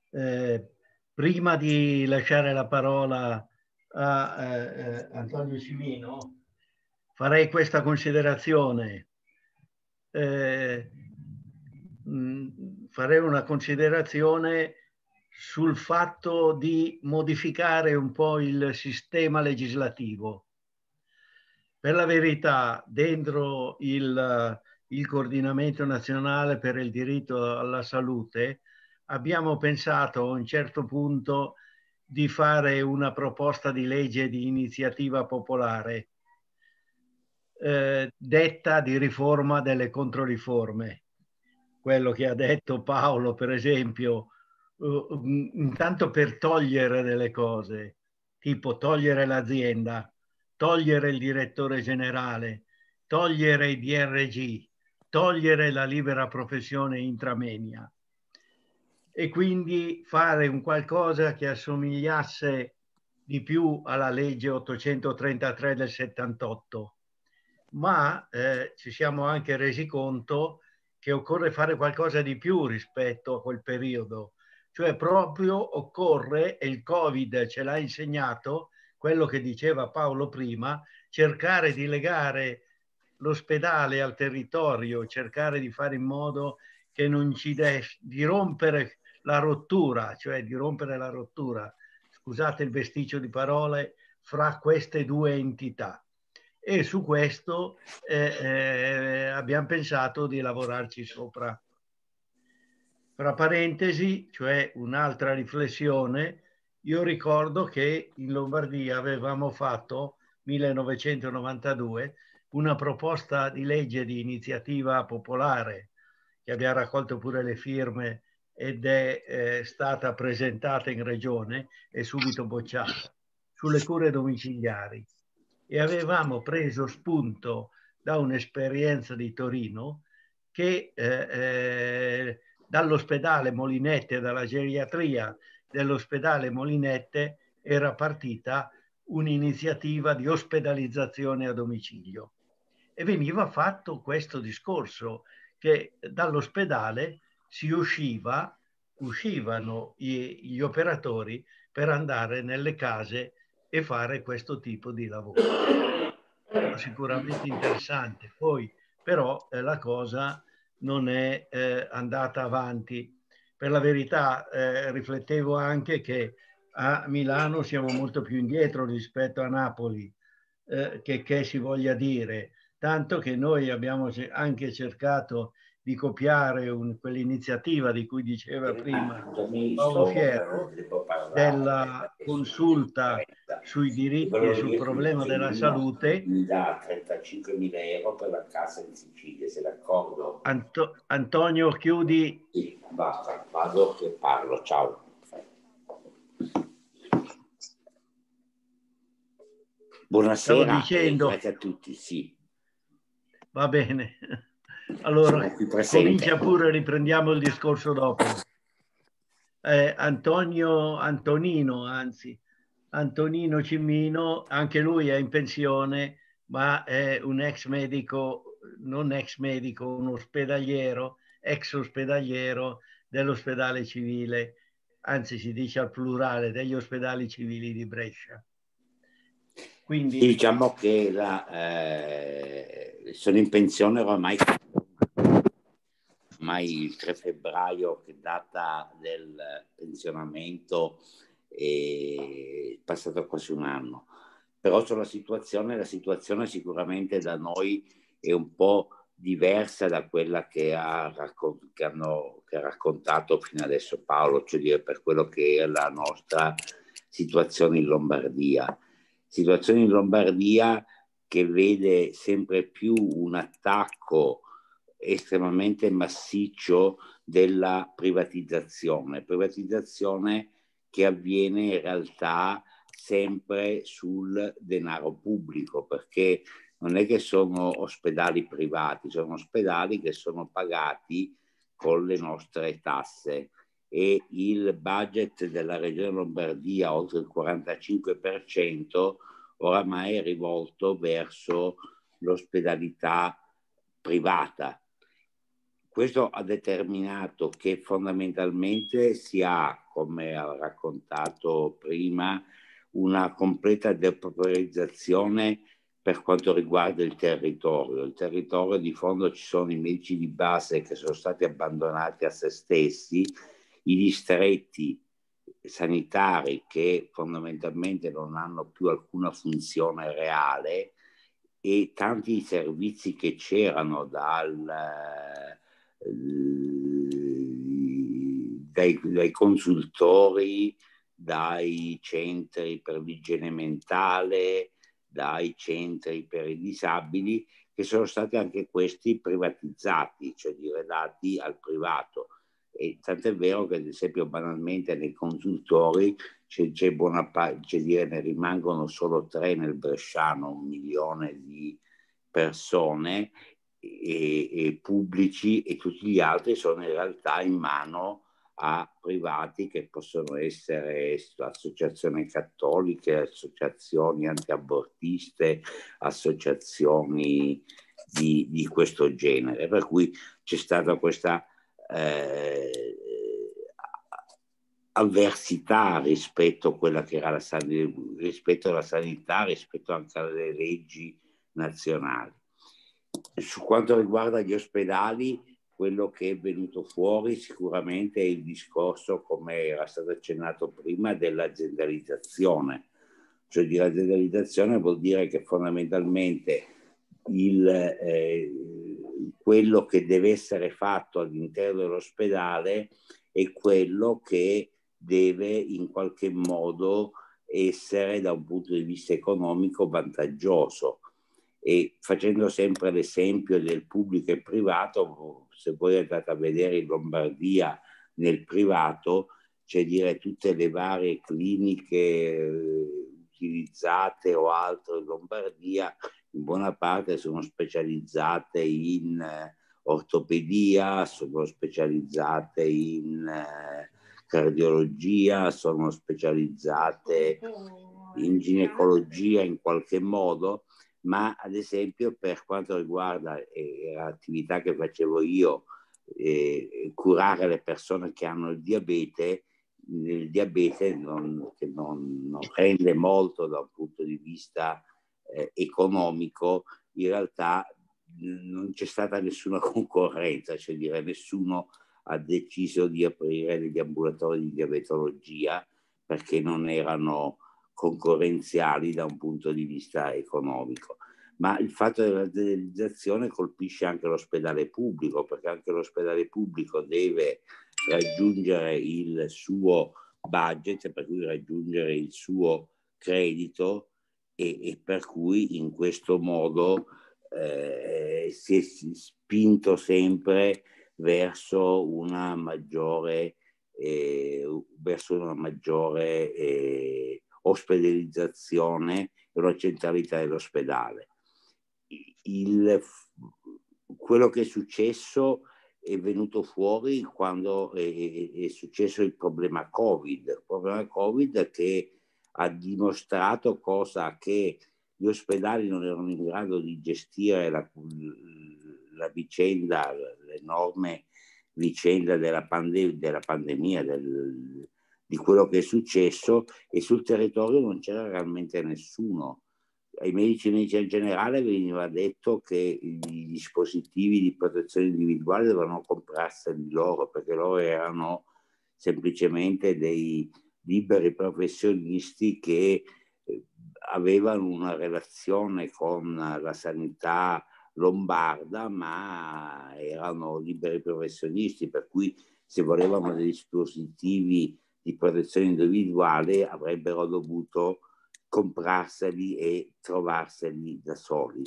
Eh, prima di lasciare la parola a eh, Antonio Cimino, farei questa considerazione. Eh, mm, farei una considerazione sul fatto di modificare un po' il sistema legislativo. Per la verità, dentro il il coordinamento nazionale per il diritto alla salute, abbiamo pensato a un certo punto di fare una proposta di legge di iniziativa popolare, eh, detta di riforma delle controriforme. Quello che ha detto Paolo, per esempio, uh, intanto per togliere delle cose, tipo togliere l'azienda, togliere il direttore generale, togliere i DRG, togliere la libera professione intramenia e quindi fare un qualcosa che assomigliasse di più alla legge 833 del 78, ma eh, ci siamo anche resi conto che occorre fare qualcosa di più rispetto a quel periodo, cioè proprio occorre, e il Covid ce l'ha insegnato, quello che diceva Paolo prima, cercare di legare l'ospedale al territorio, cercare di fare in modo che non ci des- di rompere la rottura, cioè di rompere la rottura, scusate il vestigio di parole, fra queste due entità. E su questo eh, eh, abbiamo pensato di lavorarci sopra. Fra parentesi, cioè un'altra riflessione, io ricordo che in Lombardia avevamo fatto 1992 una proposta di legge di iniziativa popolare che abbiamo raccolto pure le firme ed è eh, stata presentata in regione e subito bocciata sulle cure domiciliari e avevamo preso spunto da un'esperienza di Torino che eh, eh, dall'ospedale Molinette, dalla geriatria dell'ospedale Molinette era partita un'iniziativa di ospedalizzazione a domicilio e veniva fatto questo discorso che dall'ospedale si usciva, uscivano gli, gli operatori per andare nelle case e fare questo tipo di lavoro. Era sicuramente interessante, poi però eh, la cosa non è eh, andata avanti. Per la verità eh, riflettevo anche che a Milano siamo molto più indietro rispetto a Napoli, eh, che, che si voglia dire tanto che noi abbiamo anche cercato di copiare un, quell'iniziativa di cui diceva prima ah, Paolo Fierro della eh, consulta sui diritti e sul problema della salute. Mi dà 35.000 euro per la casa in Sicilia, se d'accordo. Anto, Antonio, chiudi. Sì, basta, vado che parlo, ciao. Buonasera dicendo, eh, a tutti, sì. Va bene. Allora, comincia pure, riprendiamo il discorso dopo. Eh, Antonio, Antonino, anzi, Antonino Cimino, anche lui è in pensione, ma è un ex medico, non ex medico, un ospedaliero, ex ospedaliero dell'ospedale civile, anzi si dice al plurale, degli ospedali civili di Brescia. Quindi... Diciamo che la, eh, sono in pensione ormai, ormai il 3 febbraio, che data del pensionamento, è passato quasi un anno. Però sulla situazione, la situazione sicuramente da noi è un po' diversa da quella che ha, raccont- che hanno, che ha raccontato fino adesso Paolo, cioè per quello che è la nostra situazione in Lombardia situazione in Lombardia che vede sempre più un attacco estremamente massiccio della privatizzazione, privatizzazione che avviene in realtà sempre sul denaro pubblico, perché non è che sono ospedali privati, sono ospedali che sono pagati con le nostre tasse e il budget della regione Lombardia, oltre il 45%, oramai è rivolto verso l'ospedalità privata. Questo ha determinato che fondamentalmente si ha, come ha raccontato prima, una completa depopolarizzazione per quanto riguarda il territorio. Il territorio di fondo ci sono i medici di base che sono stati abbandonati a se stessi, i distretti sanitari che fondamentalmente non hanno più alcuna funzione reale e tanti servizi che c'erano dal, eh, dai, dai consultori, dai centri per l'igiene mentale, dai centri per i disabili, che sono stati anche questi privatizzati, cioè dire dati al privato. E tant'è vero che, ad esempio, banalmente nei consultori c'è, c'è buona parte, dire, ne rimangono solo tre nel Bresciano, un milione di persone e, e pubblici e tutti gli altri sono in realtà in mano a privati che possono essere associazioni cattoliche, associazioni antiabortiste, associazioni di, di questo genere. Per cui c'è stata questa eh, avversità rispetto, san- rispetto, alla sanità, rispetto anche alle leggi nazionali. Su quanto riguarda gli ospedali, quello che è venuto fuori sicuramente è il discorso, come era stato accennato prima, dell'aziendalizzazione. Cioè di aziendalizzazione vuol dire che fondamentalmente il, eh, quello che deve essere fatto all'interno dell'ospedale e quello che deve in qualche modo essere da un punto di vista economico vantaggioso. E facendo sempre l'esempio del pubblico e privato, se voi andate a vedere in Lombardia nel privato, c'è cioè dire tutte le varie cliniche eh, utilizzate o altro in Lombardia in buona parte sono specializzate in eh, ortopedia, sono specializzate in eh, cardiologia, sono specializzate in ginecologia in qualche modo, ma ad esempio per quanto riguarda eh, l'attività che facevo io, eh, curare le persone che hanno il diabete, il diabete non, che non, non rende molto da un punto di vista eh, economico, in realtà non c'è stata nessuna concorrenza, cioè dire nessuno ha deciso di aprire degli ambulatori di diabetologia perché non erano concorrenziali da un punto di vista economico. Ma il fatto della realizzazione colpisce anche l'ospedale pubblico, perché anche l'ospedale pubblico deve raggiungere il suo budget, per cui raggiungere il suo credito e, e per cui in questo modo eh, si è spinto sempre verso una maggiore, eh, verso una maggiore eh, ospedalizzazione e una centralità dell'ospedale. Il, quello che è successo è venuto fuori quando è, è, successo il problema Covid, il problema Covid che ha dimostrato cosa che gli ospedali non erano in grado di gestire la, mm, la vicenda, l'enorme vicenda della, pande- della pandemia, del, di quello che è successo e sul territorio non c'era realmente nessuno. Ai medici medici in generale veniva detto che i dispositivi di protezione individuale dovevano comprarsi loro perché loro erano semplicemente dei, liberi professionisti che eh, avevano una relazione con la sanità lombarda, ma erano liberi professionisti, per cui se volevano dei dispositivi di protezione individuale avrebbero dovuto comprarseli e trovarseli da soli.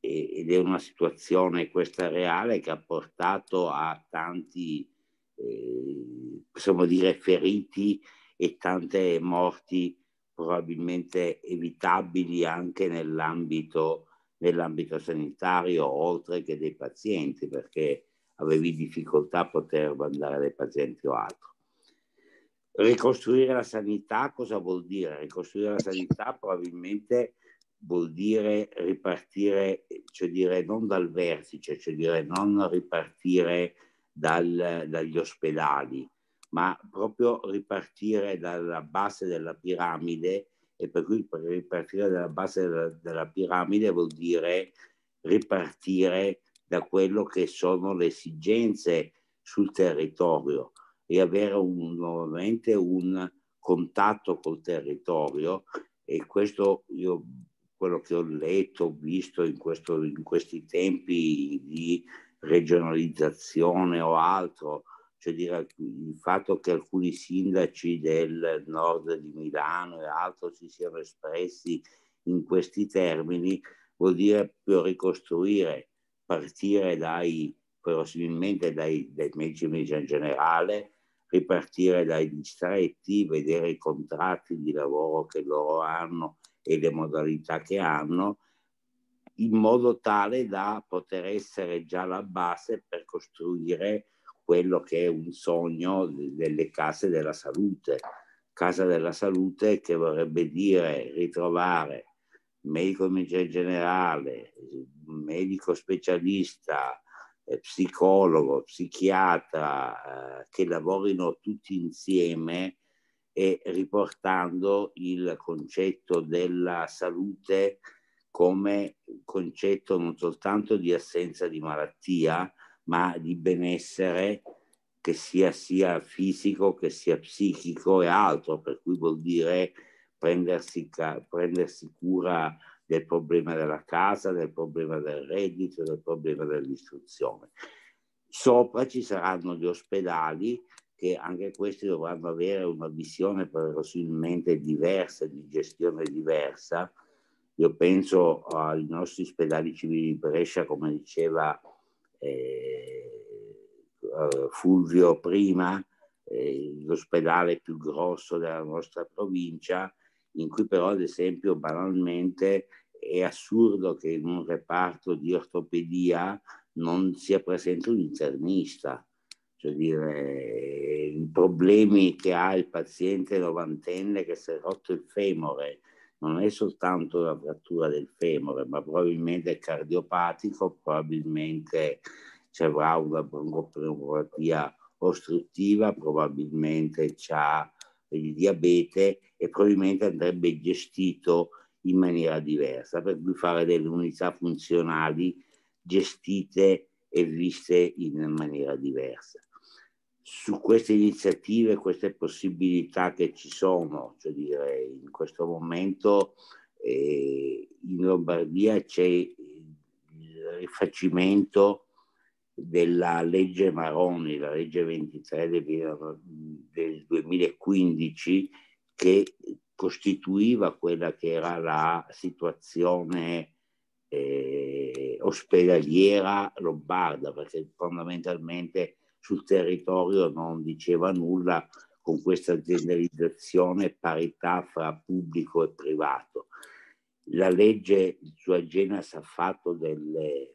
ed è una situazione questa reale che ha portato a tanti, eh, possiamo dire, feriti e tante morti probabilmente evitabili anche nell'ambito, nell'ambito sanitario, oltre che dei pazienti, perché avevi difficoltà a poter mandare dei pazienti o altro. Ricostruire la sanità cosa vuol dire? Ricostruire la sanità probabilmente vuol dire ripartire, cioè dire non dal vertice, cioè dire non ripartire dal, dagli ospedali, ma proprio ripartire dalla base della piramide e per cui ripartire dalla base della, della piramide vuol dire ripartire da quello che sono le esigenze sul territorio e avere un, nuovamente un contatto col territorio e questo io quello che ho letto, visto in, questo, in questi tempi di regionalizzazione o altro, cioè dire, il fatto che alcuni sindaci del nord di Milano e altro si siano espressi in questi termini vuol dire più ricostruire, partire dai, verosimilmente dai, dai medici in generale, ripartire dai distretti, vedere i contratti di lavoro che loro hanno e le modalità che hanno, in modo tale da poter essere già la base per costruire quello che è un sogno delle case della salute. Casa della salute che vorrebbe dire ritrovare medico in generale, medico specialista, eh, psicologo, psichiatra, eh, che lavorino tutti insieme e riportando il concetto della salute come concetto non soltanto di assenza di malattia, ma di benessere che sia, sia fisico, che sia psichico e altro, per cui vuol dire prendersi, prendersi cura del problema della casa, del problema del reddito, del problema dell'istruzione. Sopra ci saranno gli ospedali che anche questi dovranno avere una visione verosimilmente diversa, di gestione diversa. Io penso ai nostri ospedali civili di Brescia, come diceva eh, eh, Fulvio prima, eh, l'ospedale più grosso della nostra provincia, in cui però ad esempio banalmente è assurdo che in un reparto di ortopedia non sia presente un internista. Cioè dire, i problemi che ha il paziente novantenne che si è rotto il femore, non è soltanto la frattura del femore, ma probabilmente è cardiopatico, probabilmente ci avrà una broncopneumopatia ostruttiva, probabilmente ha il diabete e probabilmente andrebbe gestito in maniera diversa, per cui fare delle unità funzionali gestite e viste in maniera diversa su queste iniziative, queste possibilità che ci sono, cioè dire, in questo momento eh, in Lombardia c'è il rifacimento della legge Maroni, la legge 23 del, 2015, che costituiva quella che era la situazione eh, ospedaliera lombarda, perché fondamentalmente sul territorio non diceva nulla con questa generalizzazione parità fra pubblico e privato. La legge su Agenas ha fatto delle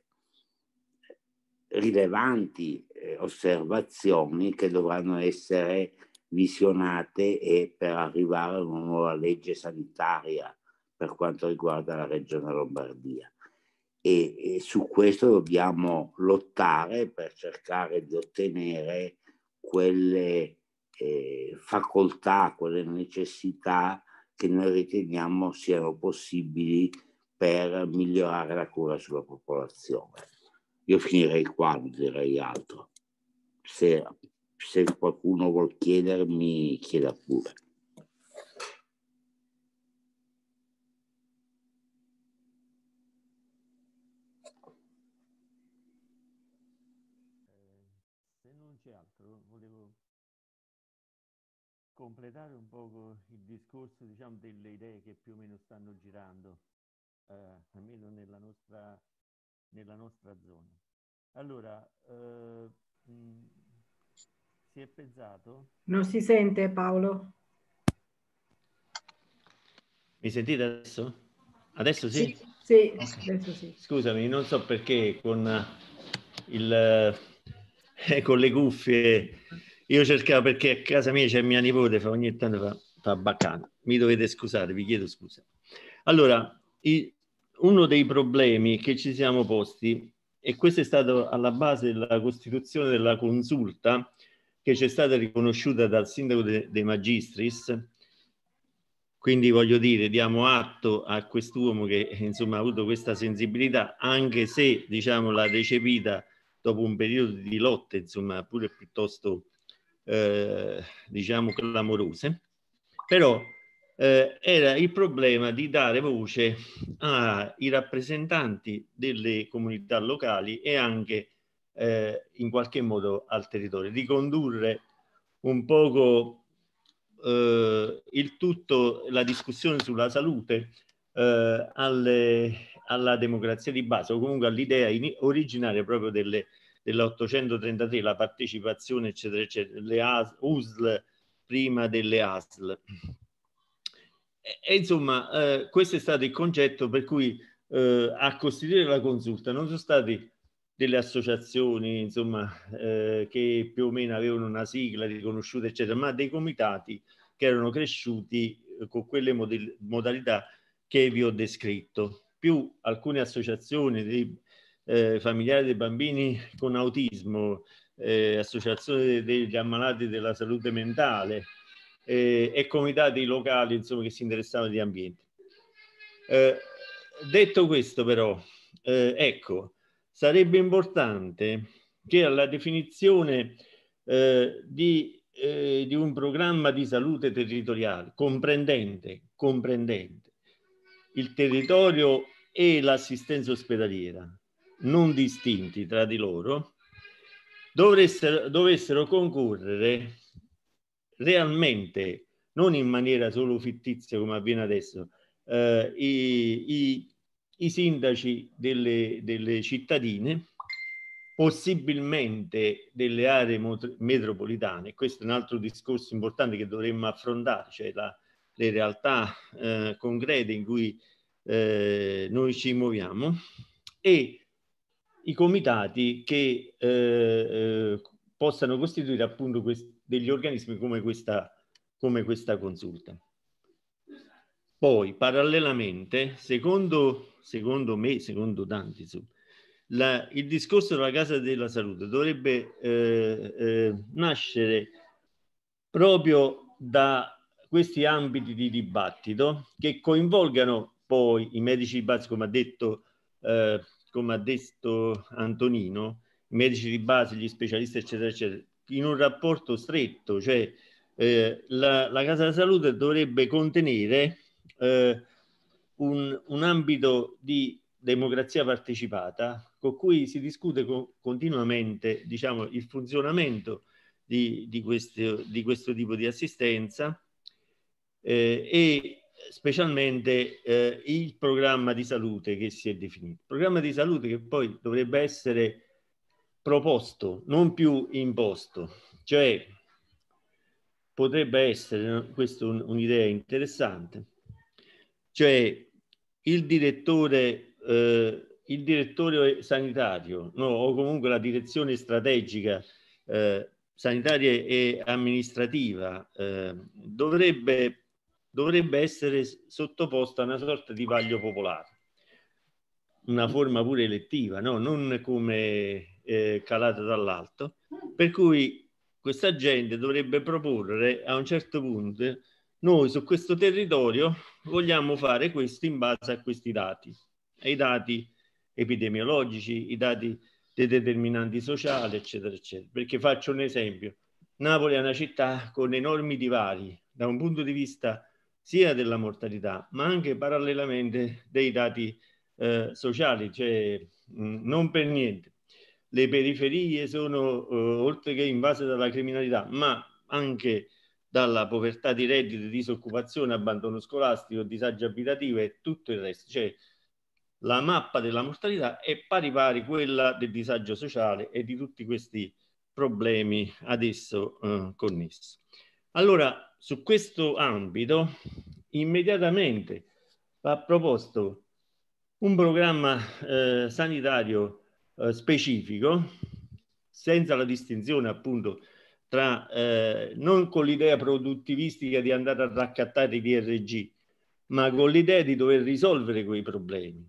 rilevanti eh, osservazioni che dovranno essere visionate e per arrivare a una nuova legge sanitaria per quanto riguarda la regione Lombardia e, e su questo dobbiamo lottare per cercare di ottenere quelle eh, facoltà, quelle necessità che noi riteniamo siano possibili per migliorare la cura sulla popolazione. Io finirei qua, non direi altro. Se, se qualcuno vuol chiedermi, chieda pure. completare un poco il discorso diciamo, delle idee che più o meno stanno girando, eh, almeno nella nostra, nella nostra, zona. Allora, eh, mh, mm, si è pensato... Non si sente Paolo. Mi sentite adesso? Adesso sì? Sì, sì adesso sì. Scusami, non so perché con, il, eh, con le cuffie io cercavo perché a casa mia c'è mia nipote, fa ogni tanto fa tabaccana. Mi dovete scusare, vi chiedo scusa. Allora, i, uno dei problemi che ci siamo posti, e questo è stato alla base della costituzione della consulta che ci è stata riconosciuta dal sindaco de, De Magistris, quindi voglio dire, diamo atto a quest'uomo che insomma, ha avuto questa sensibilità, anche se diciamo, l'ha recepita dopo un periodo di lotte, insomma, pure piuttosto eh, diciamo clamorose, però eh, era il problema di dare voce ai rappresentanti delle comunità locali e anche eh, in qualche modo al territorio, di condurre un poco eh, il tutto, la discussione sulla salute eh, alle, alla democrazia di base o comunque all'idea originaria proprio delle dell'833, la partecipazione, eccetera, eccetera, le AS, USL prima delle ASL. E, insomma, eh, questo è stato il concetto per cui eh, a costituire la consulta non sono state delle associazioni, insomma, eh, che più o meno avevano una sigla riconosciuta, eccetera, ma dei comitati che erano cresciuti eh, con quelle modalità che vi ho descritto, più alcune associazioni di eh, familiari dei bambini con autismo, eh, associazione degli ammalati della salute mentale eh, e comitati locali insomma, che si interessavano di ambiente. Eh, detto questo però, eh, ecco, sarebbe importante che alla definizione eh, di, di un programma di salute territoriale comprendente, comprendente il territorio e l'assistenza ospedaliera, non distinti tra di loro dovessero, dovessero concorrere realmente, non in maniera solo fittizia come avviene adesso, eh, i, i, i, sindaci delle, delle cittadine possibilmente delle aree metropolitane. Questo è un altro discorso importante che dovremmo affrontare, cioè la, le realtà eh, concrete in cui eh, noi ci muoviamo e i comitati che eh, eh possano costituire appunto questi, degli organismi come questa, come questa consulta. Poi, parallelamente, secondo, secondo me, secondo Dante, la, il discorso della Casa della Salute dovrebbe eh, eh, nascere proprio da questi ambiti di dibattito che coinvolgano poi i medici di base, come ha detto eh, come ha detto Antonino, i medici di base, gli specialisti, eccetera, eccetera, in un rapporto stretto, cioè eh, la, la, Casa della Salute dovrebbe contenere eh, un, un, ambito di democrazia partecipata con cui si discute co continuamente diciamo, il funzionamento di, di, questo, di questo tipo di assistenza eh, e specialmente eh, il programma di salute che si è definito. Programma di salute che poi dovrebbe essere proposto, non più imposto. Cioè, potrebbe essere, questa è un'idea interessante, cioè il direttore, eh, il direttore sanitario no, o comunque la direzione strategica eh, sanitaria e amministrativa eh, dovrebbe dovrebbe essere sottoposta a una sorta di vaglio popolare, una forma pure elettiva, no? non come eh, calata dall'alto, per cui questa gente dovrebbe proporre a un certo punto noi su questo territorio vogliamo fare questo in base a questi dati, ai dati epidemiologici, i dati dei determinanti sociali, eccetera, eccetera. Perché faccio un esempio, Napoli è una città con enormi divari da un punto di vista sia della mortalità, ma anche parallelamente dei dati eh, sociali, cioè mh, non per niente. Le periferie sono, eh, oltre che invase dalla criminalità, ma anche dalla povertà di reddito, disoccupazione, abbandono scolastico, disagio abitativo e tutto il resto. Cioè, la mappa della mortalità è pari pari quella del disagio sociale e di tutti questi problemi ad esso eh, connessi. Allora, su questo ambito immediatamente va proposto un programma eh, sanitario eh, specifico senza la distinzione appunto tra eh, non con l'idea produttivistica di andare a raccattare i DRG ma con l'idea di dover risolvere quei problemi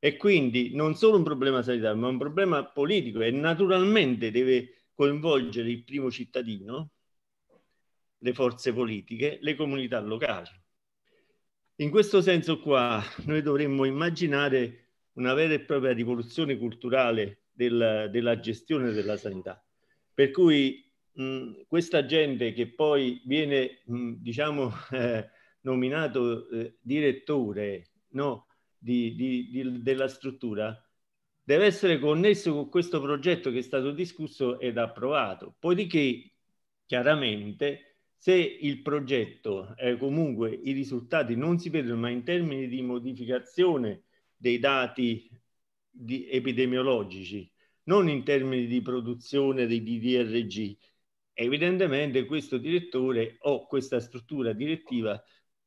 e quindi non solo un problema sanitario ma un problema politico e naturalmente deve coinvolgere il primo cittadino le forze politiche, le comunità locali. In questo senso qua noi dovremmo immaginare una vera e propria rivoluzione culturale del, della gestione della sanità, per cui mh, questa gente che poi viene, mh, diciamo, eh, nominato eh, direttore no, di, di, di, della struttura, deve essere connesso con questo progetto che è stato discusso ed approvato. Dopodiché, chiaramente, se il progetto, eh, comunque i risultati non si vedono, ma in termini di modificazione dei dati di epidemiologici, non in termini di produzione dei DDRG, evidentemente questo direttore o questa struttura direttiva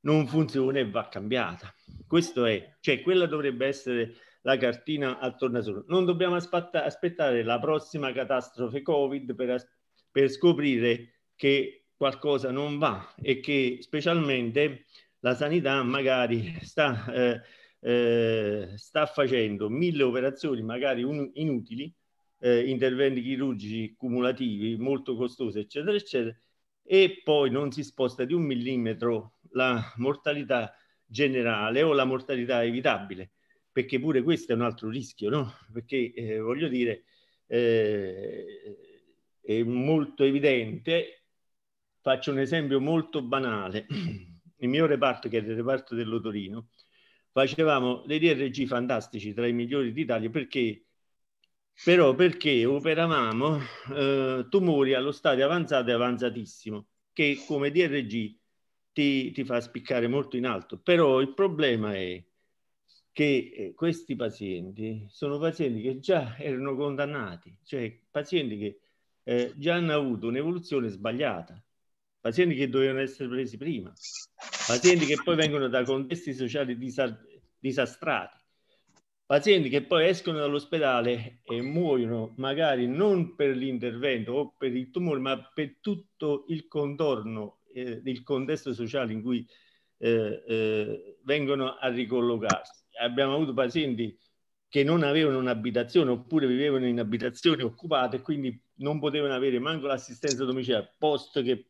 non funziona e va cambiata. Questo è, cioè quella dovrebbe essere la cartina attorno a tornasole. Non dobbiamo aspettare la prossima catastrofe Covid per, per scoprire che qualcosa non va e che specialmente la sanità magari sta, eh, eh, sta facendo mille operazioni magari un, inutili, eh, interventi chirurgici cumulativi molto costosi, eccetera, eccetera, e poi non si sposta di un millimetro la mortalità generale o la mortalità evitabile, perché pure questo è un altro rischio, no? Perché eh, voglio dire, eh, è molto evidente Faccio un esempio molto banale. Il mio reparto, che era il reparto dell'Otorino, facevamo dei DRG fantastici tra i migliori d'Italia perché però perché operavamo eh, tumori allo stadio avanzato e avanzatissimo che come DRG ti, ti, fa spiccare molto in alto però il problema è che eh, questi pazienti sono pazienti che già erano condannati cioè pazienti che eh, già hanno avuto un'evoluzione sbagliata pazienti che dovevano essere presi prima, pazienti che poi vengono da contesti sociali disa disastrati, pazienti che poi escono dall'ospedale e muoiono magari non per l'intervento o per il tumore, ma per tutto il contorno, eh, il contesto sociale in cui eh, eh, vengono a ricollocarsi. Abbiamo avuto pazienti che non avevano un'abitazione oppure vivevano in abitazioni occupate, quindi non potevano avere manco l'assistenza domiciliare, posto che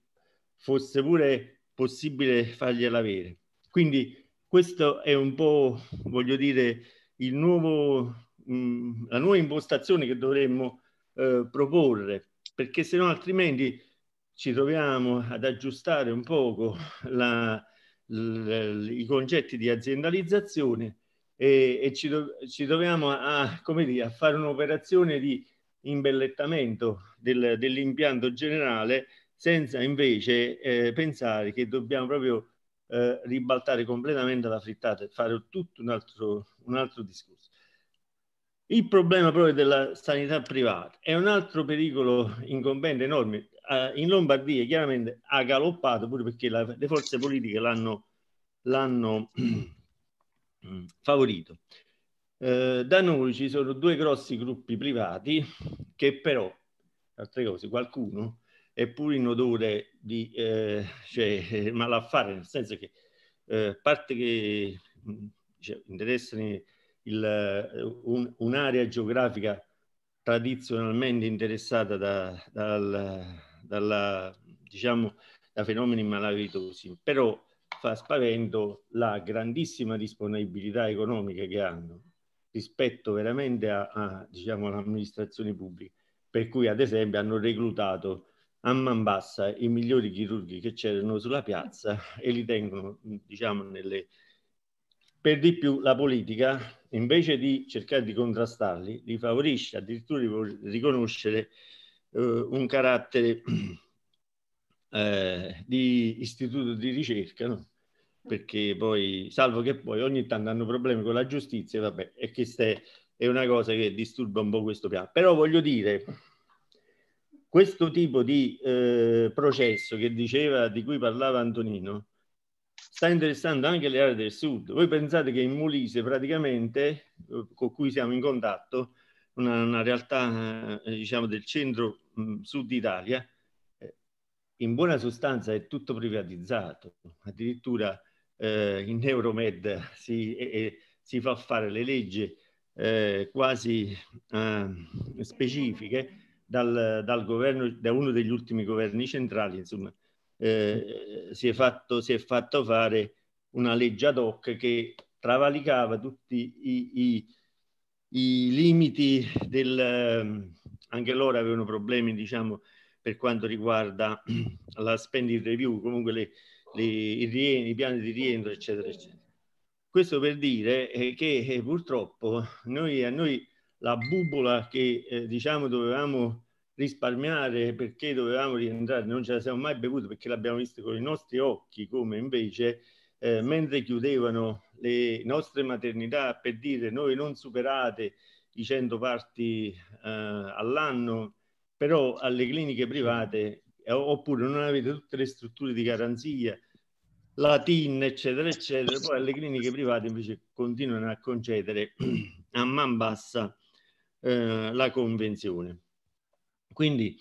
fosse pure possibile fargliela avere. Quindi questo è un po', voglio dire, il nuovo, mh, mm, la nuova impostazione che dovremmo eh, proporre, perché se no altrimenti ci troviamo ad aggiustare un poco la, l, i concetti di aziendalizzazione e, e ci, do, ci, troviamo a, come dire, a fare un'operazione di imbellettamento del, dell'impianto generale senza invece eh, pensare che dobbiamo proprio eh, ribaltare completamente la frittata e fare tutto un altro, un altro discorso. Il problema proprio della sanità privata è un altro pericolo incombente enorme. Eh, in Lombardia chiaramente ha galoppato pure perché la, le forze politiche l'hanno, l'hanno favorito. Eh, da noi ci sono due grossi gruppi privati che però, altre cose, qualcuno è pure in odore di eh, cioè, eh, malaffare, nel senso che eh, parte che mm, cioè, interessano eh, un'area un geografica tradizionalmente interessata da, dal, dalla, diciamo, da fenomeni malavitosi, però fa spavento la grandissima disponibilità economica che hanno rispetto veramente a, a diciamo, alle amministrazioni per cui ad esempio hanno reclutato a man bassa i migliori chirurghi che c'erano sulla piazza e li tengono, diciamo, nelle... Per di più la politica, invece di cercare di contrastarli, li favorisce, addirittura li vuole riconoscere eh, un carattere eh, di istituto di ricerca, no? perché poi, salvo che poi ogni tanto hanno problemi con la giustizia, vabbè, e questa è una cosa che disturba un po' questo piano. Però voglio dire, questo tipo di eh, processo che diceva, di cui parlava Antonino, sta interessando anche le aree del sud. Voi pensate che in Molise praticamente, eh, con cui siamo in contatto, una, una realtà eh, diciamo del centro mh, mm, sud Italia, eh, in buona sostanza è tutto privatizzato, addirittura eh, in Euromed si, si, fa fare le leggi quasi specifiche dal, dal governo, da uno degli ultimi governi centrali, insomma, eh, si, è fatto, si, è fatto, fare una legge ad hoc che travalicava tutti i, i, i limiti del... Ehm, anche loro avevano problemi, diciamo, per quanto riguarda la spending review, comunque le, le, i, rientro, i piani di rientro, eccetera, eccetera. Questo per dire eh, che eh, purtroppo noi, a noi la bubola che eh, diciamo dovevamo risparmiare perché dovevamo rientrare, non ce la siamo mai bevuta perché l'abbiamo visto con i nostri occhi, come invece eh, mentre chiudevano le nostre maternità per dire noi non superate i 100 parti eh, all'anno, però alle cliniche private eh, oppure non avete tutte le strutture di garanzia, la TIN, eccetera, eccetera, poi alle cliniche private invece continuano a concedere a man bassa eh, la convenzione. Quindi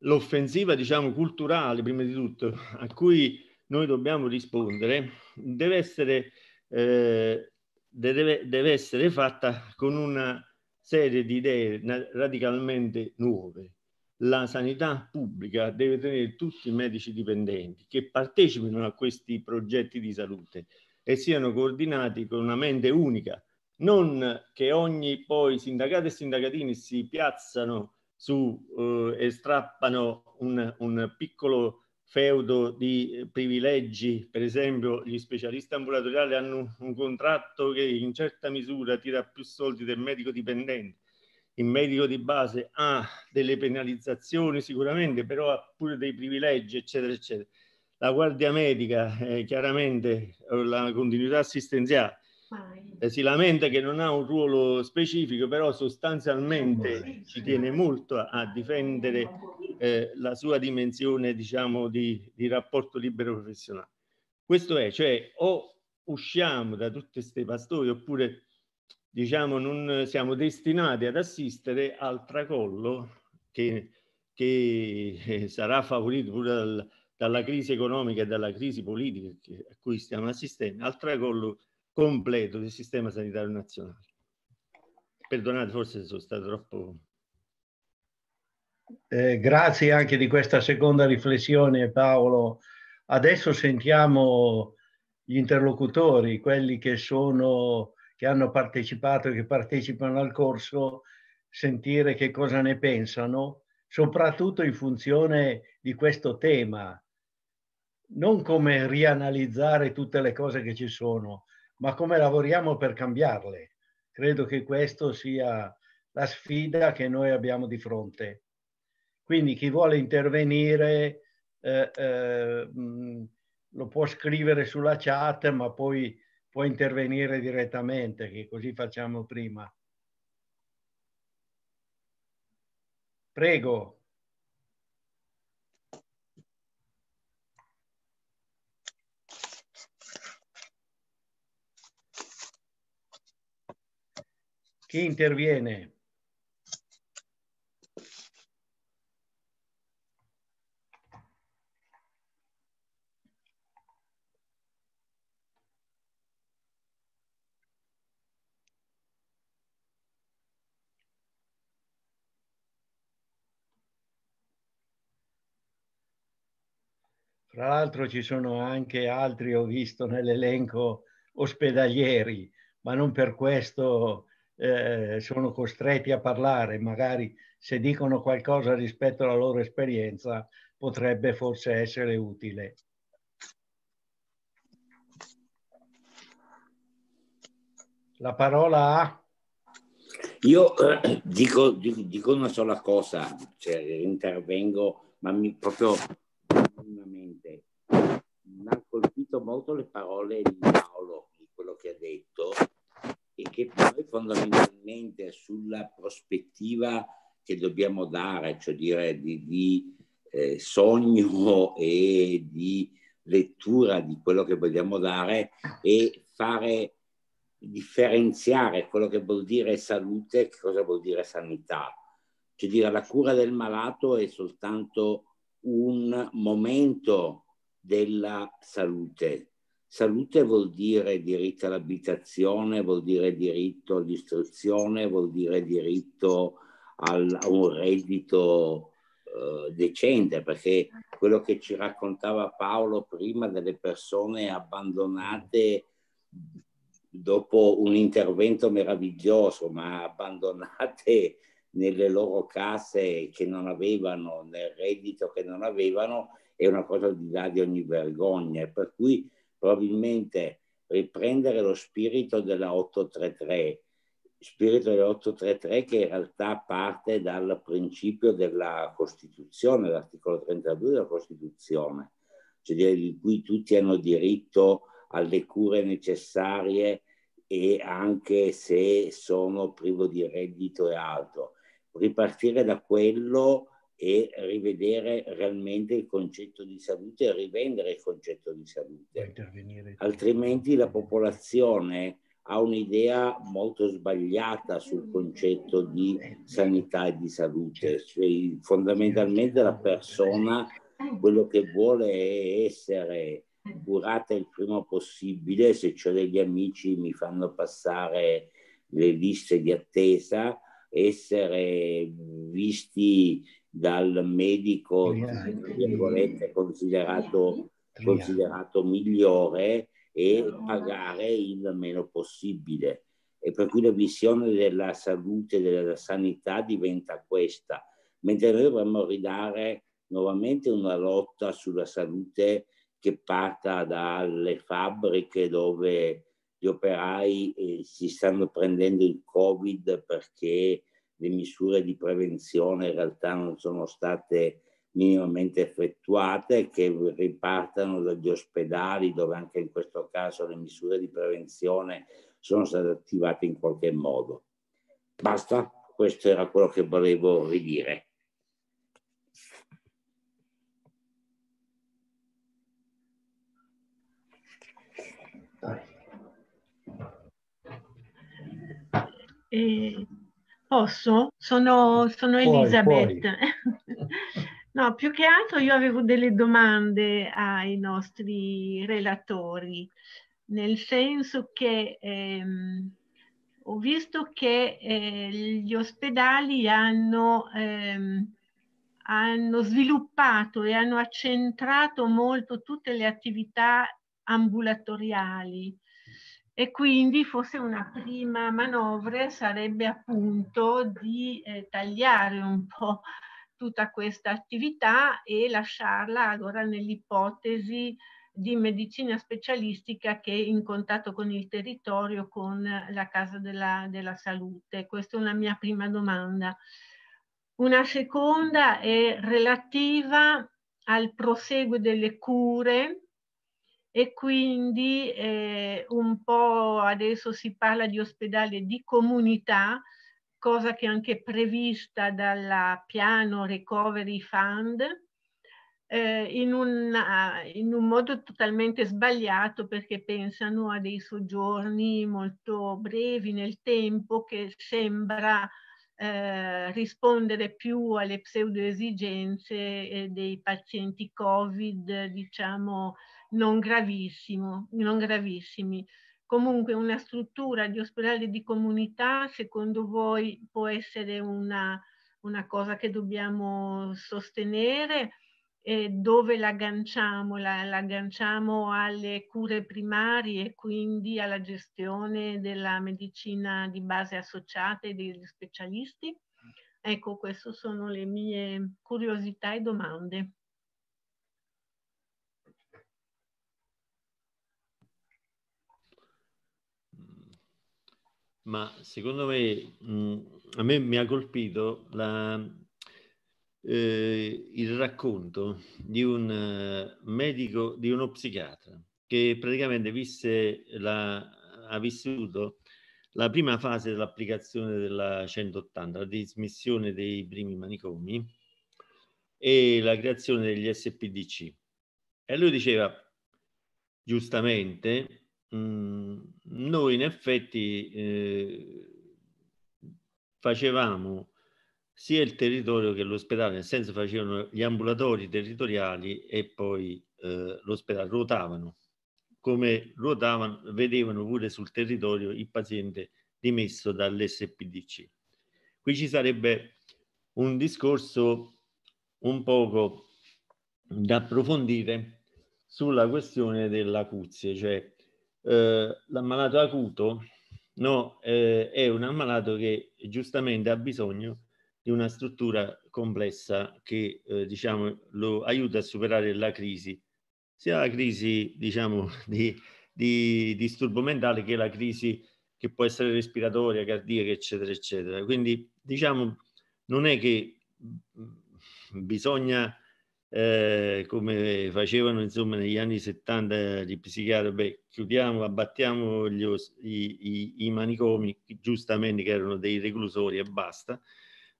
l'offensiva, diciamo, culturale, prima di tutto, a cui noi dobbiamo rispondere, deve essere, eh, deve, deve essere fatta con una serie di idee radicalmente nuove. La sanità pubblica deve tenere tutti i medici dipendenti che partecipino a questi progetti di salute e siano coordinati con una mente unica, non che ogni poi sindacato e sindacatini si piazzano su eh, e strappano un, un, piccolo feudo di privilegi, per esempio gli specialisti ambulatoriali hanno un contratto che in certa misura tira più soldi del medico dipendente, il medico di base ha delle penalizzazioni sicuramente, però ha pure dei privilegi, eccetera, eccetera. La guardia medica, eh, chiaramente, eh, la continuità assistenziale, Mai. Eh, si lamenta che non ha un ruolo specifico, però sostanzialmente ci tiene molto a difendere eh, la sua dimensione, diciamo, di, di rapporto libero professionale. Questo è, cioè, o usciamo da tutte queste pastoie oppure, diciamo, non siamo destinati ad assistere al tracollo che, che eh, sarà favorito pure dal, dalla crisi economica e dalla crisi politica a cui stiamo assistendo, al tracollo completo del sistema sanitario nazionale. Perdonate, forse sono stato troppo... Eh, grazie anche di questa seconda riflessione Paolo. Adesso sentiamo gli interlocutori, quelli che, sono, che hanno partecipato e che partecipano al corso, sentire che cosa ne pensano, soprattutto in funzione di questo tema, non come rianalizzare tutte le cose che ci sono, ma come lavoriamo per cambiarle. Credo che questa sia la sfida che noi abbiamo di fronte. Quindi chi vuole intervenire eh, eh, mm, lo può scrivere sulla chat, ma poi può intervenire direttamente, che così facciamo prima. Prego. Chi interviene? Tra l'altro ci sono anche altri, ho visto nell'elenco, ospedalieri, ma non per questo eh, sono costretti a parlare, magari se dicono qualcosa rispetto alla loro esperienza potrebbe forse essere utile. La parola a... Io eh, dico, dico, una sola cosa, cioè, intervengo, ma mi, proprio minimamente. Mi hanno colpito molto le parole di Paolo, di quello che ha detto, e che poi fondamentalmente sulla prospettiva che dobbiamo dare, cioè dire di, di eh, sogno e di lettura di quello che vogliamo dare e fare differenziare quello che vuol dire salute e cosa vuol dire sanità. Cioè dire la cura del malato è soltanto un momento della salute, Salute vuol dire diritto all'abitazione, vuol dire diritto all'istruzione, vuol dire diritto al, a un reddito eh, decente, perché quello che ci raccontava Paolo prima delle persone abbandonate dopo un intervento meraviglioso, ma abbandonate nelle loro case che non avevano, nel reddito che non avevano, è una cosa di là di ogni vergogna. Per cui probabilmente riprendere lo spirito della 833, spirito della 833 che in realtà parte dal principio della Costituzione, l'articolo 32 della Costituzione, cioè di cui tutti hanno diritto alle cure necessarie e anche se sono privo di reddito e altro. Ripartire da quello e rivedere realmente il concetto di salute e rivendere il concetto di salute. Altrimenti la popolazione ha un'idea molto sbagliata sul concetto di sanità e di salute. Certo. Cioè, fondamentalmente la persona quello che vuole è essere curata il prima possibile, se ho degli amici mi fanno passare le liste di attesa, essere visti dal medico considerato, considerato migliore e pagare il meno possibile. E per cui la visione della salute, della sanità diventa questa, mentre noi dovremmo ridare nuovamente una lotta sulla salute che parta dalle fabbriche dove gli operai eh, si stanno prendendo il Covid perché le misure di prevenzione in realtà non sono state minimamente effettuate, che ripartano dagli ospedali dove anche in questo caso le misure di prevenzione sono state attivate in qualche modo. Basta, questo era quello che volevo ridire. Eh, Posso? Sono, sono Elisabeth. puoi. no, più che altro io avevo delle domande ai nostri relatori, nel senso che ehm, ho visto che eh, gli ospedali hanno, ehm, hanno sviluppato e hanno accentrato molto tutte le attività ambulatoriali e quindi forse una prima manovra sarebbe appunto di eh, tagliare un po' tutta questa attività e lasciarla allora nell'ipotesi di medicina specialistica che è in contatto con il territorio, con la casa della, della salute. Questa è una mia prima domanda. Una seconda è relativa al proseguo delle cure e quindi eh, un po' adesso si parla di ospedale di comunità, cosa che è anche prevista dal piano Recovery Fund, eh, in, una, eh, in, un modo totalmente sbagliato perché pensano a dei soggiorni molto brevi nel tempo che sembra eh, rispondere più alle pseudoesigenze eh, dei pazienti Covid, diciamo, non gravissimo, non gravissimi. Comunque una struttura di ospedale di comunità, secondo voi, può essere una, una cosa che dobbiamo sostenere? E dove l'agganciamo? La, l'agganciamo alle cure primarie, quindi alla gestione della medicina di base associata e degli specialisti? Ecco, queste sono le mie curiosità e domande. ma secondo me mh, mm, a me mi ha colpito la, eh, il racconto di un eh, medico, di uno psichiatra che praticamente visse la, ha vissuto la prima fase dell'applicazione della 180, la dismissione dei primi manicomi e la creazione degli SPDC. E lui diceva giustamente Mm, noi in effetti eh, facevamo sia il territorio che l'ospedale, nel senso facevano gli ambulatori territoriali e poi eh, l'ospedale, ruotavano, come ruotavano, vedevano pure sul territorio il paziente dimesso dall'SPDC. Qui ci sarebbe un discorso un poco da approfondire sulla questione dell'acuzie, cioè eh, l'ammalato acuto no, eh, è un ammalato che giustamente ha bisogno di una struttura complessa che eh, diciamo, lo aiuta a superare la crisi, sia la crisi diciamo, di, di disturbo mentale che la crisi che può essere respiratoria, cardiaca, eccetera, eccetera. Quindi diciamo, non è che mm, bisogna eh, come facevano insomma negli anni 70 gli psichiatri, beh, chiudiamo, abbattiamo gli, i, i, i manicomi, giustamente che erano dei reclusori e basta,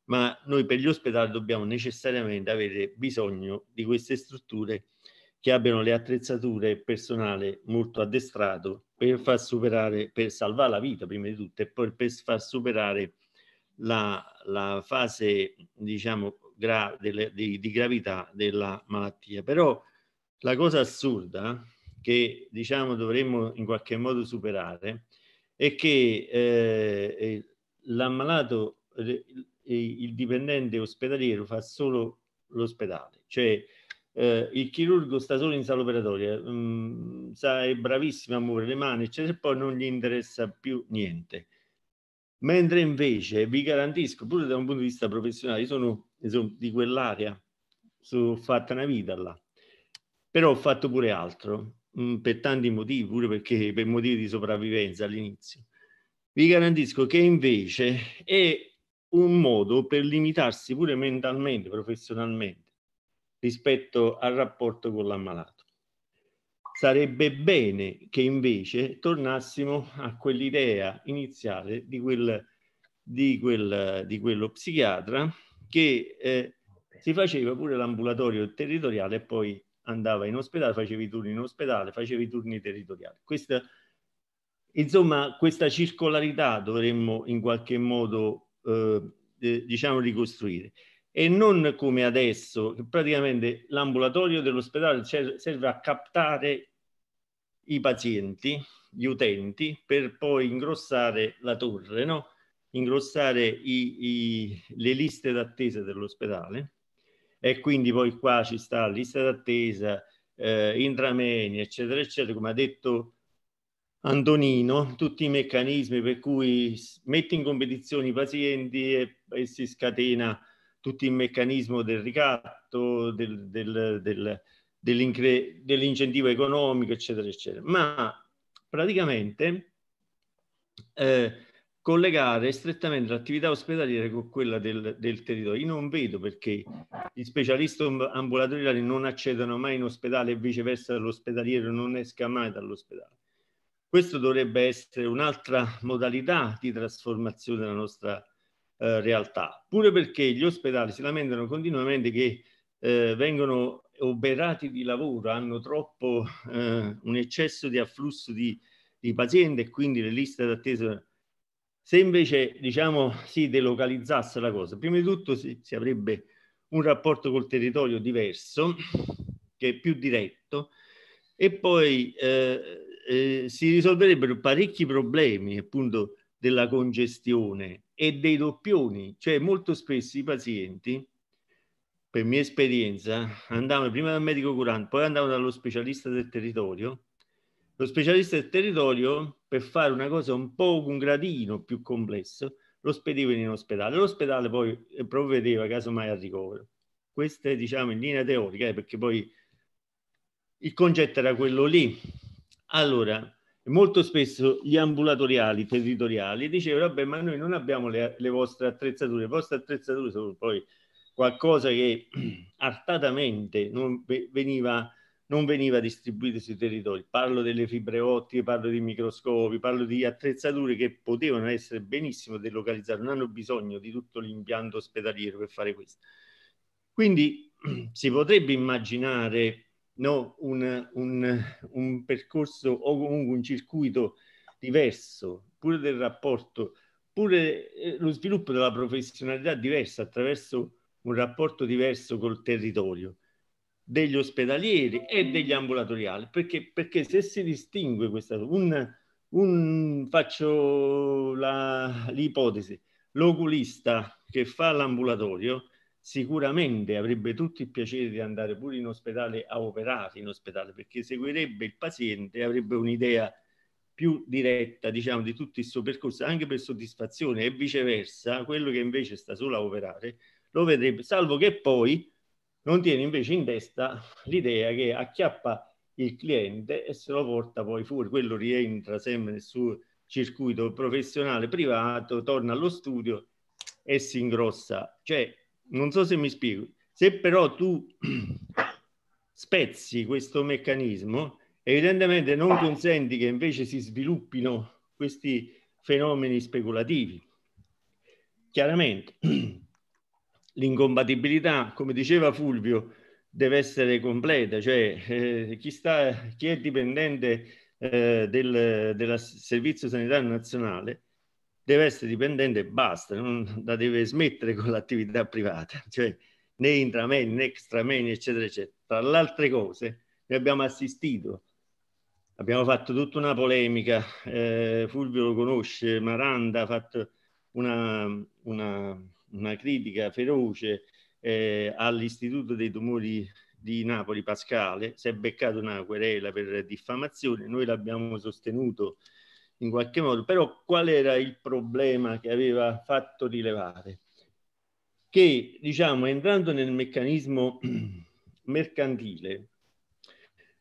ma noi per gli ospedali dobbiamo necessariamente avere bisogno di queste strutture che abbiano le attrezzature e personale molto addestrato per far superare, per salvare la vita prima di tutto e poi per far superare la, la fase, diciamo, gra delle, di, di, gravità della malattia. Però la cosa assurda che diciamo dovremmo in qualche modo superare è che eh, eh l'ammalato, eh, il dipendente ospedaliero fa solo l'ospedale, cioè eh, il chirurgo sta solo in sala operatoria, mh, mm, sa, è bravissimo a muovere le mani, eccetera, e poi non gli interessa più niente mentre invece vi garantisco, pure da un punto di vista professionale, io sono, sono di quell'area, sono fatta una vita là, però ho fatto pure altro, mh, mm, per tanti motivi, pure perché per motivi di sopravvivenza all'inizio. Vi garantisco che invece è un modo per limitarsi pure mentalmente, professionalmente, rispetto al rapporto con l'ammalato. Sarebbe bene che invece tornassimo a quell'idea iniziale di, quel, di, quel, di quello psichiatra che eh, si faceva pure l'ambulatorio territoriale e poi andava in ospedale, facevi turni in ospedale, facevi turni territoriali. Questa, insomma, questa circolarità dovremmo in qualche modo, eh, eh diciamo, ricostruire. E non come adesso, che praticamente l'ambulatorio dell'ospedale serve a captare i pazienti, gli utenti, per poi ingrossare la torre, no? ingrossare i, i, le liste d'attesa dell'ospedale e quindi poi qua ci sta la lista d'attesa, eh, intrameni, eccetera, eccetera, come ha detto Antonino, tutti i meccanismi per cui mette in competizione i pazienti e, e si scatena tutto il meccanismo del ricatto, del, del, del dell'incentivo economico, eccetera, eccetera. Ma praticamente eh, collegare strettamente l'attività ospedaliera con quella del, del, territorio. Io non vedo perché gli specialisti ambulatoriali non accedano mai in ospedale e viceversa l'ospedaliero non esca mai dall'ospedale. Questo dovrebbe essere un'altra modalità di trasformazione della nostra eh, realtà, pure perché gli ospedali si lamentano continuamente che eh, vengono oberati di lavoro, hanno troppo eh, un eccesso di afflusso di, di pazienti e quindi le liste d'attesa. Se invece diciamo si delocalizzasse la cosa, prima di tutto si, si avrebbe un rapporto col territorio diverso, che è più diretto, e poi eh, eh, si risolverebbero parecchi problemi appunto della congestione e dei doppioni, cioè molto spesso i pazienti per mia esperienza, andavano prima dal medico curante, poi andavano dallo specialista del territorio. Lo specialista del territorio, per fare una cosa un po' un gradino più complesso, lo spediva in ospedale. L'ospedale poi eh, provvedeva casomai al ricovero. Questa è, diciamo, in linea teorica, eh, perché poi il concetto era quello lì. Allora, molto spesso gli ambulatoriali territoriali dicevano, vabbè, ma noi non abbiamo le, le vostre attrezzature, le vostre attrezzature sono poi qualcosa che artatamente non veniva, non veniva distribuito sui territori. Parlo delle fibre ottiche, parlo di microscopi, parlo di attrezzature che potevano essere benissimo delocalizzate, non hanno bisogno di tutto l'impianto ospedaliero per fare questo. Quindi si potrebbe immaginare no, un, un, un percorso o comunque un circuito diverso, pure del rapporto, pure eh, lo sviluppo della professionalità diversa attraverso un rapporto diverso col territorio degli ospedalieri e degli ambulatoriali, perché, perché se si distingue questa un, un, faccio la, l'ipotesi, l'oculista che fa l'ambulatorio sicuramente avrebbe tutto il piacere di andare pure in ospedale a operare in ospedale perché seguirebbe il paziente e avrebbe un'idea più diretta diciamo di tutto il suo percorso anche per soddisfazione e viceversa quello che invece sta solo a operare lo vedrebbe, salvo che poi non tiene invece in testa l'idea che acchiappa il cliente e se lo porta poi fuori, quello rientra sempre nel suo circuito professionale privato, torna allo studio e si ingrossa. Cioè, non so se mi spiego, se però tu spezzi questo meccanismo, evidentemente non consenti che invece si sviluppino questi fenomeni speculativi. Chiaramente, l'incompatibilità, come diceva Fulvio, deve essere completa, cioè eh, chi, sta, chi, è dipendente eh, del, del, Servizio Sanitario Nazionale deve essere dipendente e basta, non la deve smettere con l'attività privata, cioè né intrameni né extrameni, eccetera, eccetera. Tra le altre cose, ne abbiamo assistito, abbiamo fatto tutta una polemica, eh, Fulvio lo conosce, Maranda ha fatto una, una una critica feroce eh, all'Istituto dei Tumori di Napoli Pascale, si è beccato una querela per diffamazione, noi l'abbiamo sostenuto in qualche modo, però qual era il problema che aveva fatto rilevare? Che, diciamo, entrando nel meccanismo mercantile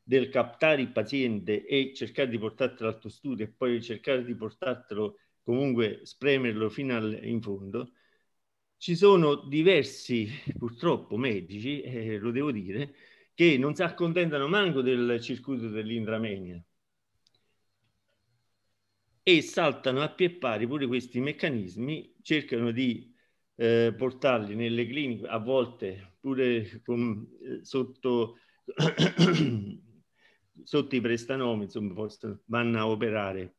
del captare il paziente e cercare di portartelo studio e poi cercare di portartelo comunque spremerlo fino al, in fondo, ci sono diversi, purtroppo, medici, eh, lo devo dire, che non si accontentano manco del circuito dell'indramenia e saltano a pie pari pure questi meccanismi, cercano di eh, portarli nelle cliniche, a volte pure con, eh, sotto, sotto i prestanomi, insomma, possono, vanno a operare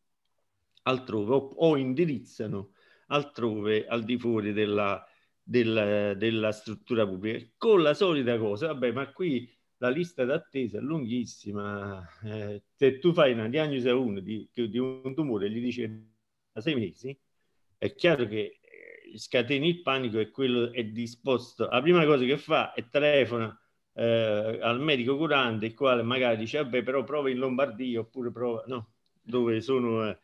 altrove o, o indirizzano altrove al di fuori della della, della struttura pubblica. Con la solita cosa, vabbè, ma qui la lista d'attesa è lunghissima. Eh, se tu fai una diagnosi a uno di, di un tumore e gli dice da sei mesi, è chiaro che eh, scateni il panico e quello è disposto. La prima cosa che fa è telefona eh, al medico curante, il quale magari dice, vabbè, però prova in Lombardia oppure prova, no, dove sono... Eh,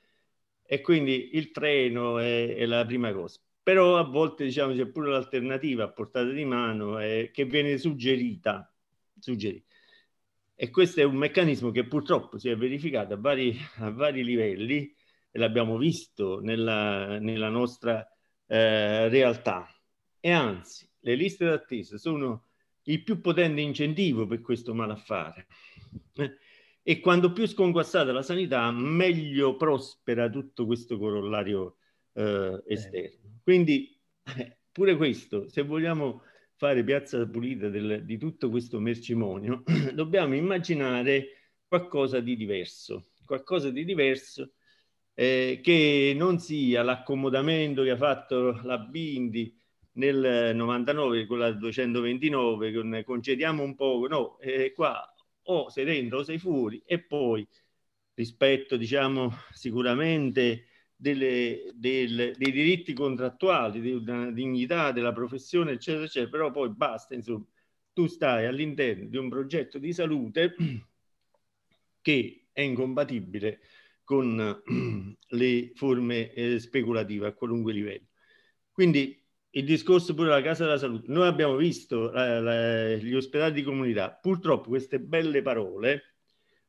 e quindi il treno è, è la prima cosa però a volte diciamo c'è pure l'alternativa a portata di mano eh, che viene suggerita, suggerita. E questo è un meccanismo che purtroppo si è verificato a vari, a vari livelli e l'abbiamo visto nella, nella nostra eh, realtà. E anzi, le liste d'attesa sono il più potente incentivo per questo malaffare. E quando più sconquassata la sanità, meglio prospera tutto questo corollario eh, esterno. Quindi pure questo, se vogliamo fare piazza pulita del, di tutto questo mercimonio, dobbiamo immaginare qualcosa di diverso, qualcosa di diverso eh, che non sia l'accomodamento che ha fatto la Bindi nel 99 con la 229 con concediamo un po' no eh, qua o sei dentro o sei fuori e poi rispetto diciamo sicuramente delle, del, dei diritti contrattuali, della dignità della professione, eccetera, eccetera, però poi basta, insomma, tu stai all'interno di un progetto di salute che è incompatibile con le forme eh, speculative a qualunque livello. Quindi il discorso pure della casa della salute. Noi abbiamo visto la, la, gli ospedali di comunità, purtroppo queste belle parole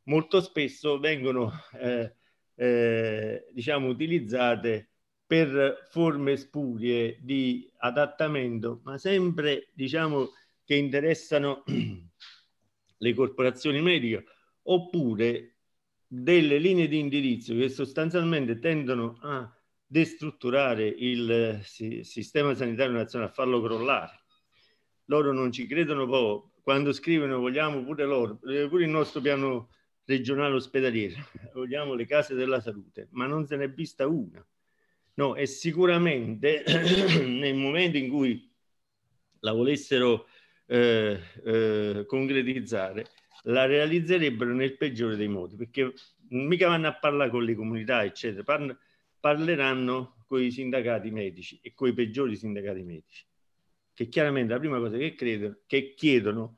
molto spesso vengono eh, eh, diciamo, utilizzate per forme spurie di adattamento, ma sempre diciamo, che interessano le corporazioni mediche, oppure delle linee di indirizzo che sostanzialmente tendono a destrutturare il eh, sistema sanitario nazionale, a farlo crollare. Loro non ci credono poco, quando scrivono vogliamo pure loro, eh, pure il nostro piano regionale ospedaliera, vogliamo le case della salute, ma non se n'è vista una. No, e sicuramente nel momento in cui la volessero eh, eh, concretizzare, la realizzerebbero nel peggiore dei modi, perché mica vanno a parlare con le comunità, eccetera, Par parleranno con i sindacati medici e con i peggiori sindacati medici, che chiaramente la prima cosa che, credono, che chiedono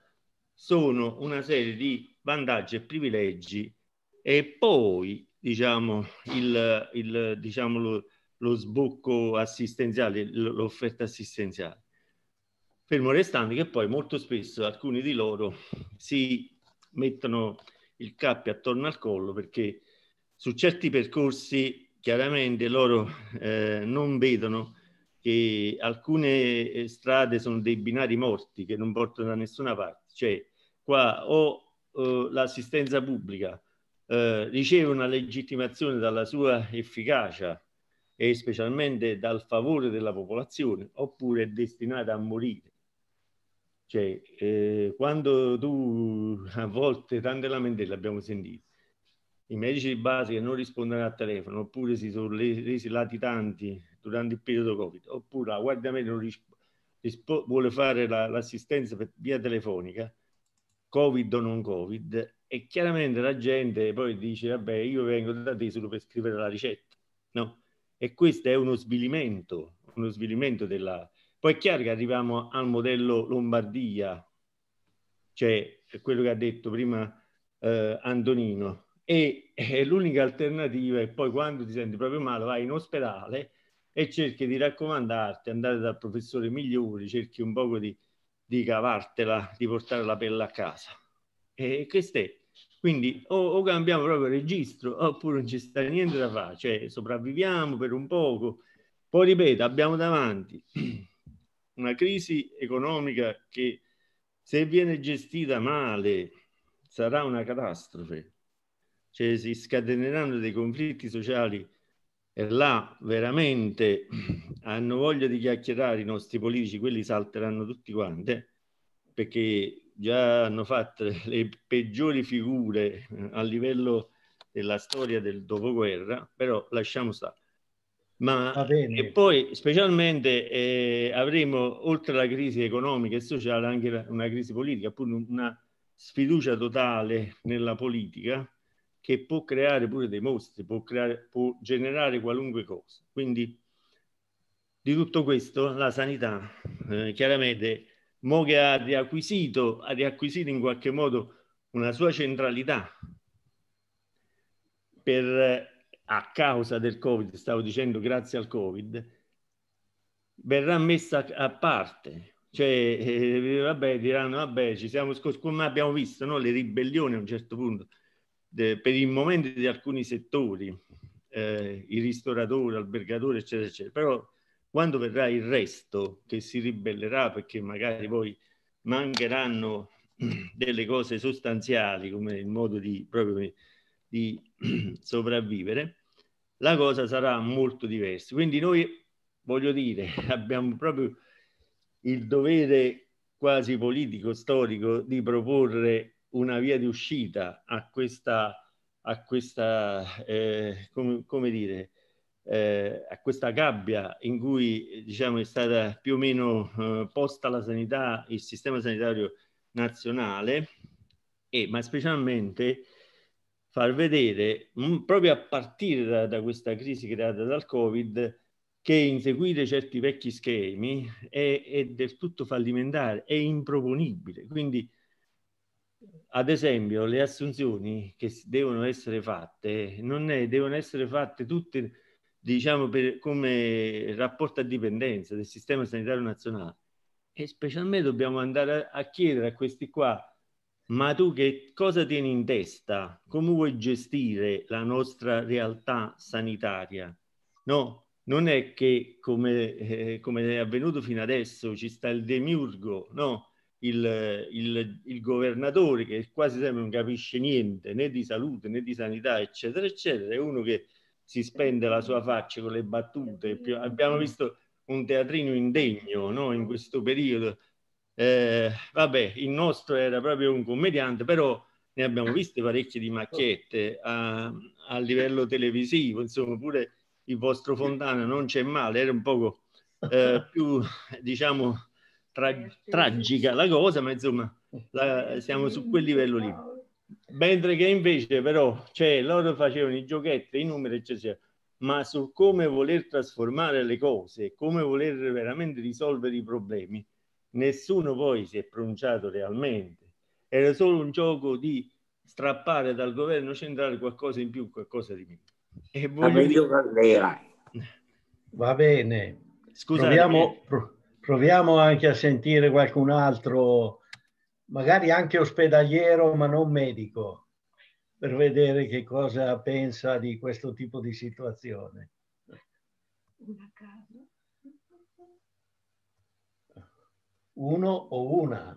sono una serie di vantaggi e privilegi e poi diciamo, il, il, diciamo lo, lo sbocco assistenziale, l'offerta assistenziale. Fermo restando che poi molto spesso alcuni di loro si mettono il cappio attorno al collo perché su certi percorsi chiaramente loro eh, non vedono che alcune eh, strade sono dei binari morti che non portano da nessuna parte, cioè qua o eh, l'assistenza pubblica eh, riceve una legittimazione dalla sua efficacia e specialmente dal favore della popolazione oppure è destinata a morire. Cioè, eh, quando tu a volte tante lamentele abbiamo sentito, i medici di base che non rispondono al telefono oppure si sono resi latitanti durante il periodo Covid, oppure la Guardia Medica risp- risp- vuole fare la, l'assistenza per via telefonica, covid o non covid e chiaramente la gente poi dice vabbè io vengo da te solo per scrivere la ricetta no e questo è uno svilimento uno svilimento della poi è chiaro che arriviamo al modello Lombardia cioè quello che ha detto prima eh, Antonino e è l'unica alternativa e poi quando ti senti proprio male vai in ospedale e cerchi di raccomandarti andare dal professore migliore cerchi un poco di di cavartela, di portare la pelle a casa. E questo è. Quindi o, o cambiamo proprio registro oppure non ci sta niente da fare, cioè sopravviviamo per un poco. Poi ripeto, abbiamo davanti una crisi economica che se viene gestita male sarà una catastrofe, cioè si scateneranno dei conflitti sociali e là veramente hanno voglia di chiacchierare i nostri politici, quelli salteranno tutti quanti, perché già hanno fatto le peggiori figure eh, a livello della storia del dopoguerra, però lasciamo stare. Ma e poi specialmente eh, avremo, oltre alla crisi economica e sociale, anche una crisi politica, appunto una sfiducia totale nella politica, che può creare pure dei mostri, può, creare, può generare qualunque cosa. Quindi di tutto questo la sanità eh, chiaramente mo che ha riacquisito, ha riacquisito in qualche modo una sua centralità per, a causa del Covid, stavo dicendo grazie al Covid, verrà messa a parte. Cioè, eh, vabbè, diranno, vabbè, ci siamo scossi, come abbiamo visto, no? le ribellioni a un certo punto de, per il momento di alcuni settori, eh, il ristoratore, albergatore, eccetera, eccetera. Però quando verrà il resto che si ribellerà perché magari poi mancheranno delle cose sostanziali come il modo di, proprio, di sopravvivere, la cosa sarà molto diversa. Quindi noi, voglio dire, abbiamo proprio il dovere quasi politico, storico, di proporre una via di uscita a questa, a questa eh, com come dire, eh, a questa gabbia in cui diciamo, è stata più o meno eh, posta la sanità, il sistema sanitario nazionale, e, ma specialmente far vedere, mh, mm, proprio a partire da, da, questa crisi creata dal Covid, che inseguire certi vecchi schemi è, è del tutto fallimentare, è improponibile. Quindi ad esempio, le assunzioni che devono essere fatte non è, devono essere fatte tutte, diciamo, per, come rapporto a dipendenza del sistema sanitario nazionale. E specialmente dobbiamo andare a, a chiedere a questi qua, ma tu che cosa tieni in testa? Come vuoi gestire la nostra realtà sanitaria? No, non è che come, eh, come è avvenuto fino adesso ci sta il demiurgo, no? il, il, il, governatore che quasi sempre non capisce niente né di salute né di sanità eccetera eccetera è uno che si spende la sua faccia con le battute abbiamo visto un teatrino indegno no? in questo periodo eh, vabbè il nostro era proprio un commediante però ne abbiamo viste parecchie di macchiette a, a livello televisivo insomma pure il vostro Fontana non c'è male era un poco eh, più diciamo tra, tragica la cosa, ma insomma la, siamo su quel livello lì. Mentre che invece però, cioè, loro facevano i giochetti, i numeri, eccetera, ma su come voler trasformare le cose, come voler veramente risolvere i problemi, nessuno poi si è pronunciato realmente. Era solo un gioco di strappare dal governo centrale qualcosa in più, qualcosa di meno. E voglio dire... Va bene. Scusate. Proviamo... Pro proviamo anche a sentire qualcun altro, magari anche ospedaliero ma non medico, per vedere che cosa pensa di questo tipo di situazione. Una Uno o una?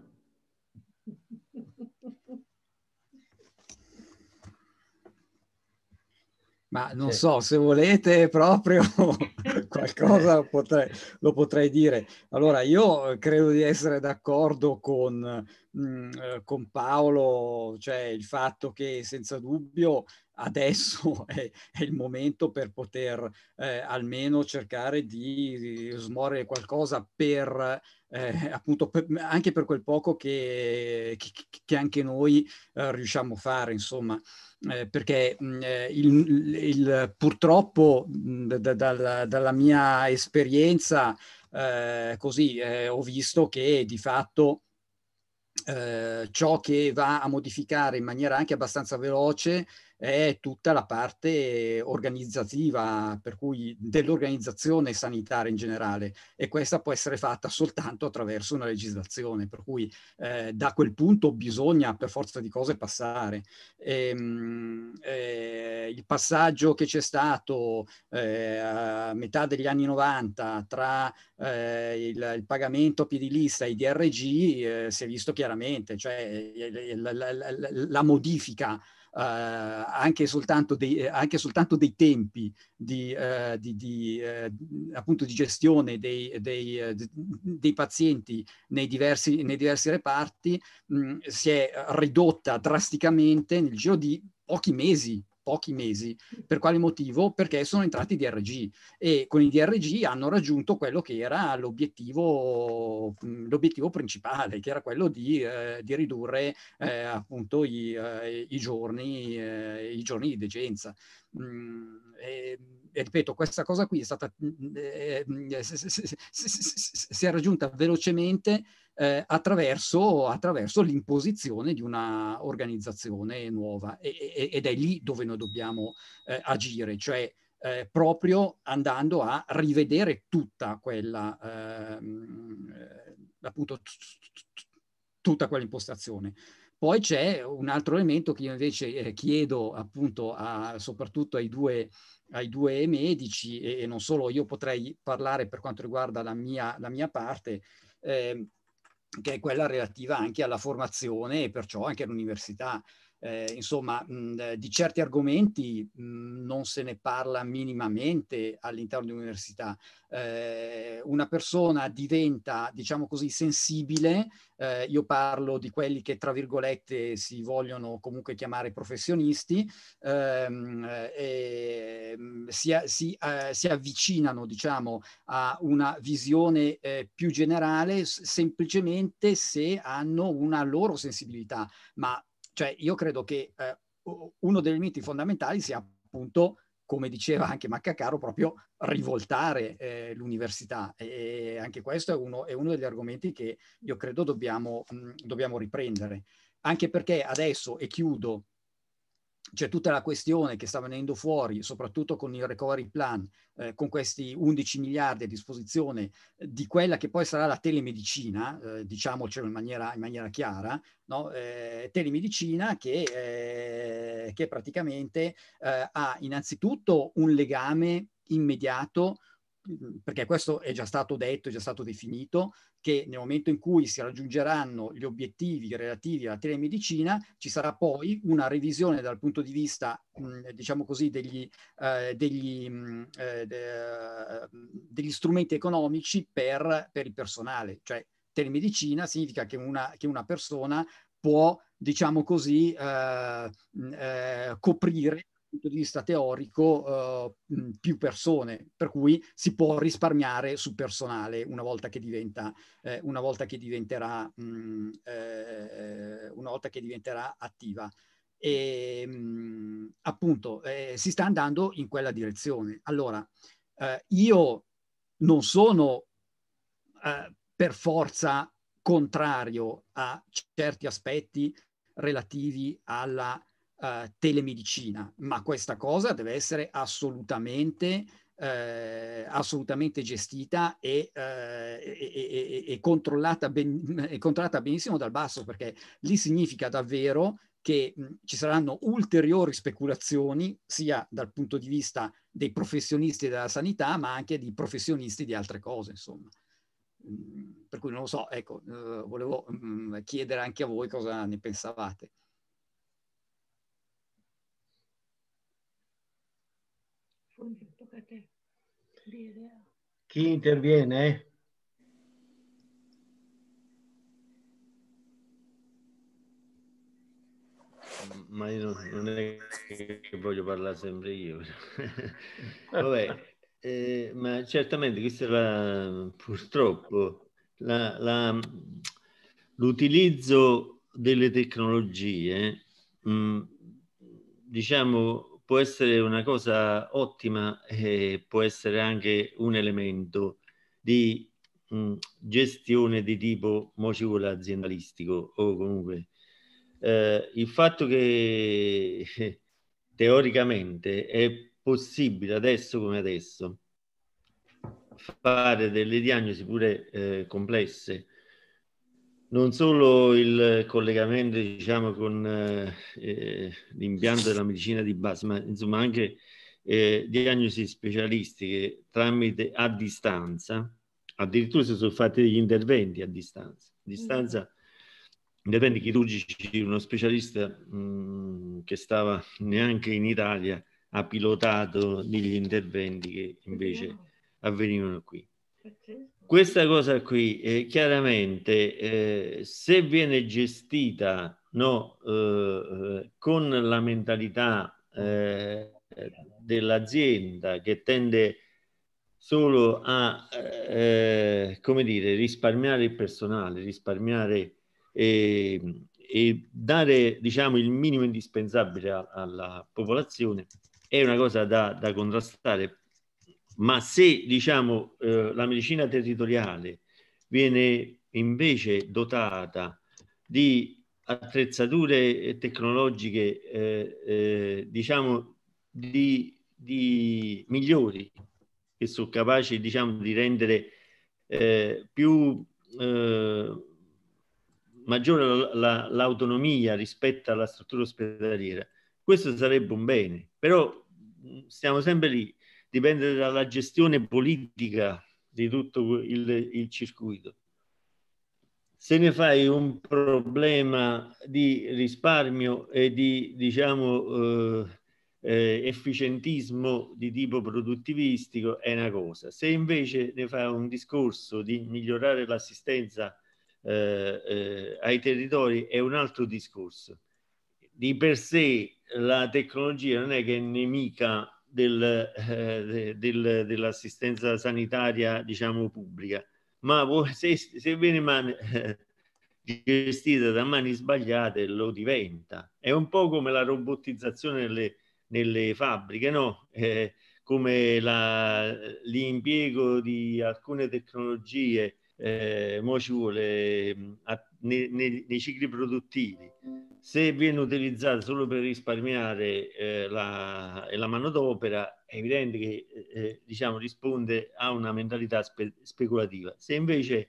ma non sì. so se volete proprio qualcosa potrei, lo potrei dire. Allora, io credo di essere d'accordo con Mhmm, eh, con Paolo, cioè il fatto che senza dubbio adesso è, è il momento per poter eh, almeno cercare di smorire qualcosa per eh, appunto per, anche per quel poco che, che, che anche noi eh, riusciamo a fare, insomma, eh, perché mh, mhmm, eh, il, il, purtroppo mh, mhmm, da, da, dalla mia esperienza eh, così ho visto che di fatto eh, ciò che va a modificare in maniera anche abbastanza veloce è tutta la parte organizzativa, per cui dell'organizzazione sanitaria in generale e questa può essere fatta soltanto attraverso una legislazione, per cui eh, da quel punto bisogna per forza di cose passare. E, ehm, eh, il passaggio che c'è stato eh, a metà degli anni 90 tra eh, il, il, pagamento a piedi lista e i DRG eh, si è visto chiaramente, cioè la, la, la, la modifica eh, anche soltanto, dei, eh, anche, soltanto dei, tempi di, eh, di, di, appunto di gestione dei, dei, dei pazienti nei diversi, nei diversi reparti mh, mm, si è ridotta drasticamente nel giro di pochi mesi, pochi mesi. Mm. Per quale motivo? Perché sono entrati i DRG e con i DRG hanno raggiunto quello che era l'obiettivo, mm, l'obiettivo principale, che era quello di, eh, di ridurre eh, appunto i, eh, i, giorni, eh, i, giorni, di degenza. Mm, e, e ripeto, questa cosa qui è stata, si è raggiunta velocemente eh, attraverso, attraverso, l'imposizione di una organizzazione nuova e, e, ed è lì dove noi dobbiamo eh, agire, cioè eh, proprio andando a rivedere tutta quella, ehm, eh, appunto, tutta quell'impostazione. Poi c'è un altro elemento che io invece eh, chiedo appunto a, soprattutto ai due, ai due medici e, e, non solo, io potrei parlare per quanto riguarda la mia, la mia parte, eh, che è quella relativa anche alla formazione e perciò anche all'università eh, insomma, mh, eh, di certi argomenti mh, non se ne parla minimamente all'interno dell'università. Eh, una persona diventa, diciamo così, sensibile, eh, io parlo di quelli che, tra virgolette, si vogliono comunque chiamare professionisti, ehm, eh, e, si, si, eh, si, avvicinano, diciamo, a una visione più generale semplicemente se hanno una loro sensibilità, ma cioè io credo che eh, uno degli elementi fondamentali sia appunto, come diceva anche Maccacaro, proprio rivoltare eh, l'università. E anche questo è uno, è uno, degli argomenti che io credo dobbiamo, mh, dobbiamo riprendere. Anche perché adesso, e chiudo, c'è cioè, tutta la questione che sta venendo fuori, soprattutto con il recovery plan, eh, con questi 11 miliardi a disposizione eh, di quella che poi sarà la telemedicina, eh, diciamocelo in maniera, in maniera chiara, no? Eh, telemedicina che, eh, che praticamente ha innanzitutto un legame immediato Mhmm, perché questo è già stato detto, è già stato definito, che nel momento in cui si raggiungeranno gli obiettivi relativi alla telemedicina, ci sarà poi una revisione dal punto di vista, mhmm, diciamo così, degli, eh, degli, mhmm, eh, degli strumenti economici per, per, il personale. Cioè, telemedicina significa che una, che una persona può, diciamo così, eh, eh coprire punto di vista teorico uh, più persone, per cui si può risparmiare su personale una volta che, diventa, eh, una volta che, diventerà, mh, mm, eh, una volta che diventerà attiva. E, ehm, mh, appunto, eh, si sta andando in quella direzione. Allora, eh, io non sono eh, per forza contrario a certi aspetti relativi alla eh, telemedicina, ma questa cosa deve essere assolutamente, uh, assolutamente gestita e, uh, e, e, e controllata, ben, controllata benissimo dal basso, perché lì significa davvero che mh, ci saranno ulteriori speculazioni sia dal punto di vista dei professionisti della sanità, ma anche di professionisti di altre cose, insomma. Mm, per cui non lo so, ecco, eh, volevo mh, mm, chiedere anche a voi cosa ne pensavate. Chi interviene? Ma io non è che voglio parlare sempre io. Vabbè, eh, ma certamente questa è la, purtroppo l'utilizzo delle tecnologie, mh, mm, diciamo, può essere una cosa ottima e può essere anche un elemento di mh, mm, gestione di tipo mocivola aziendalistico o comunque eh, il fatto che eh, teoricamente è possibile adesso come adesso fare delle diagnosi pure eh, complesse non solo il collegamento diciamo, con eh, eh, l'impianto della medicina di base, ma insomma anche eh, diagnosi specialistiche tramite a distanza, addirittura si sono fatti degli interventi a distanza, a distanza interventi chirurgici, uno specialista mh, mm, che stava neanche in Italia ha pilotato degli interventi che invece avvenivano qui. Questa cosa qui, eh, chiaramente, eh, se viene gestita no, eh, eh con la mentalità eh, dell'azienda che tende solo a eh, come dire, risparmiare il personale, risparmiare ehm, e dare diciamo, il minimo indispensabile alla popolazione, è una cosa da, da contrastare ma se diciamo, eh, la medicina territoriale viene invece dotata di attrezzature tecnologiche eh, eh, diciamo di, di, migliori che sono capaci diciamo di rendere eh, più eh, maggiore l'autonomia la, rispetto alla struttura ospedaliera questo sarebbe un bene però mm, stiamo sempre lì dipende dalla gestione politica di tutto il, il circuito. Se ne fai un problema di risparmio e di diciamo, eh, eh, efficientismo di tipo produttivistico è una cosa. Se invece ne fai un discorso di migliorare l'assistenza eh, eh, ai territori è un altro discorso. Di per sé la tecnologia non è che è nemica del, eh, del, dell'assistenza sanitaria diciamo pubblica ma se, se viene man, eh, gestita da mani sbagliate lo diventa è un po' come la robotizzazione nelle, nelle fabbriche no? Eh, come la, l'impiego di alcune tecnologie eh, mo ci vuole a, nei, nei, nei, cicli produttivi. Se viene utilizzato solo per risparmiare eh, la, eh, la manodopera, è evidente che eh, eh, diciamo, risponde a una mentalità spe, speculativa. Se invece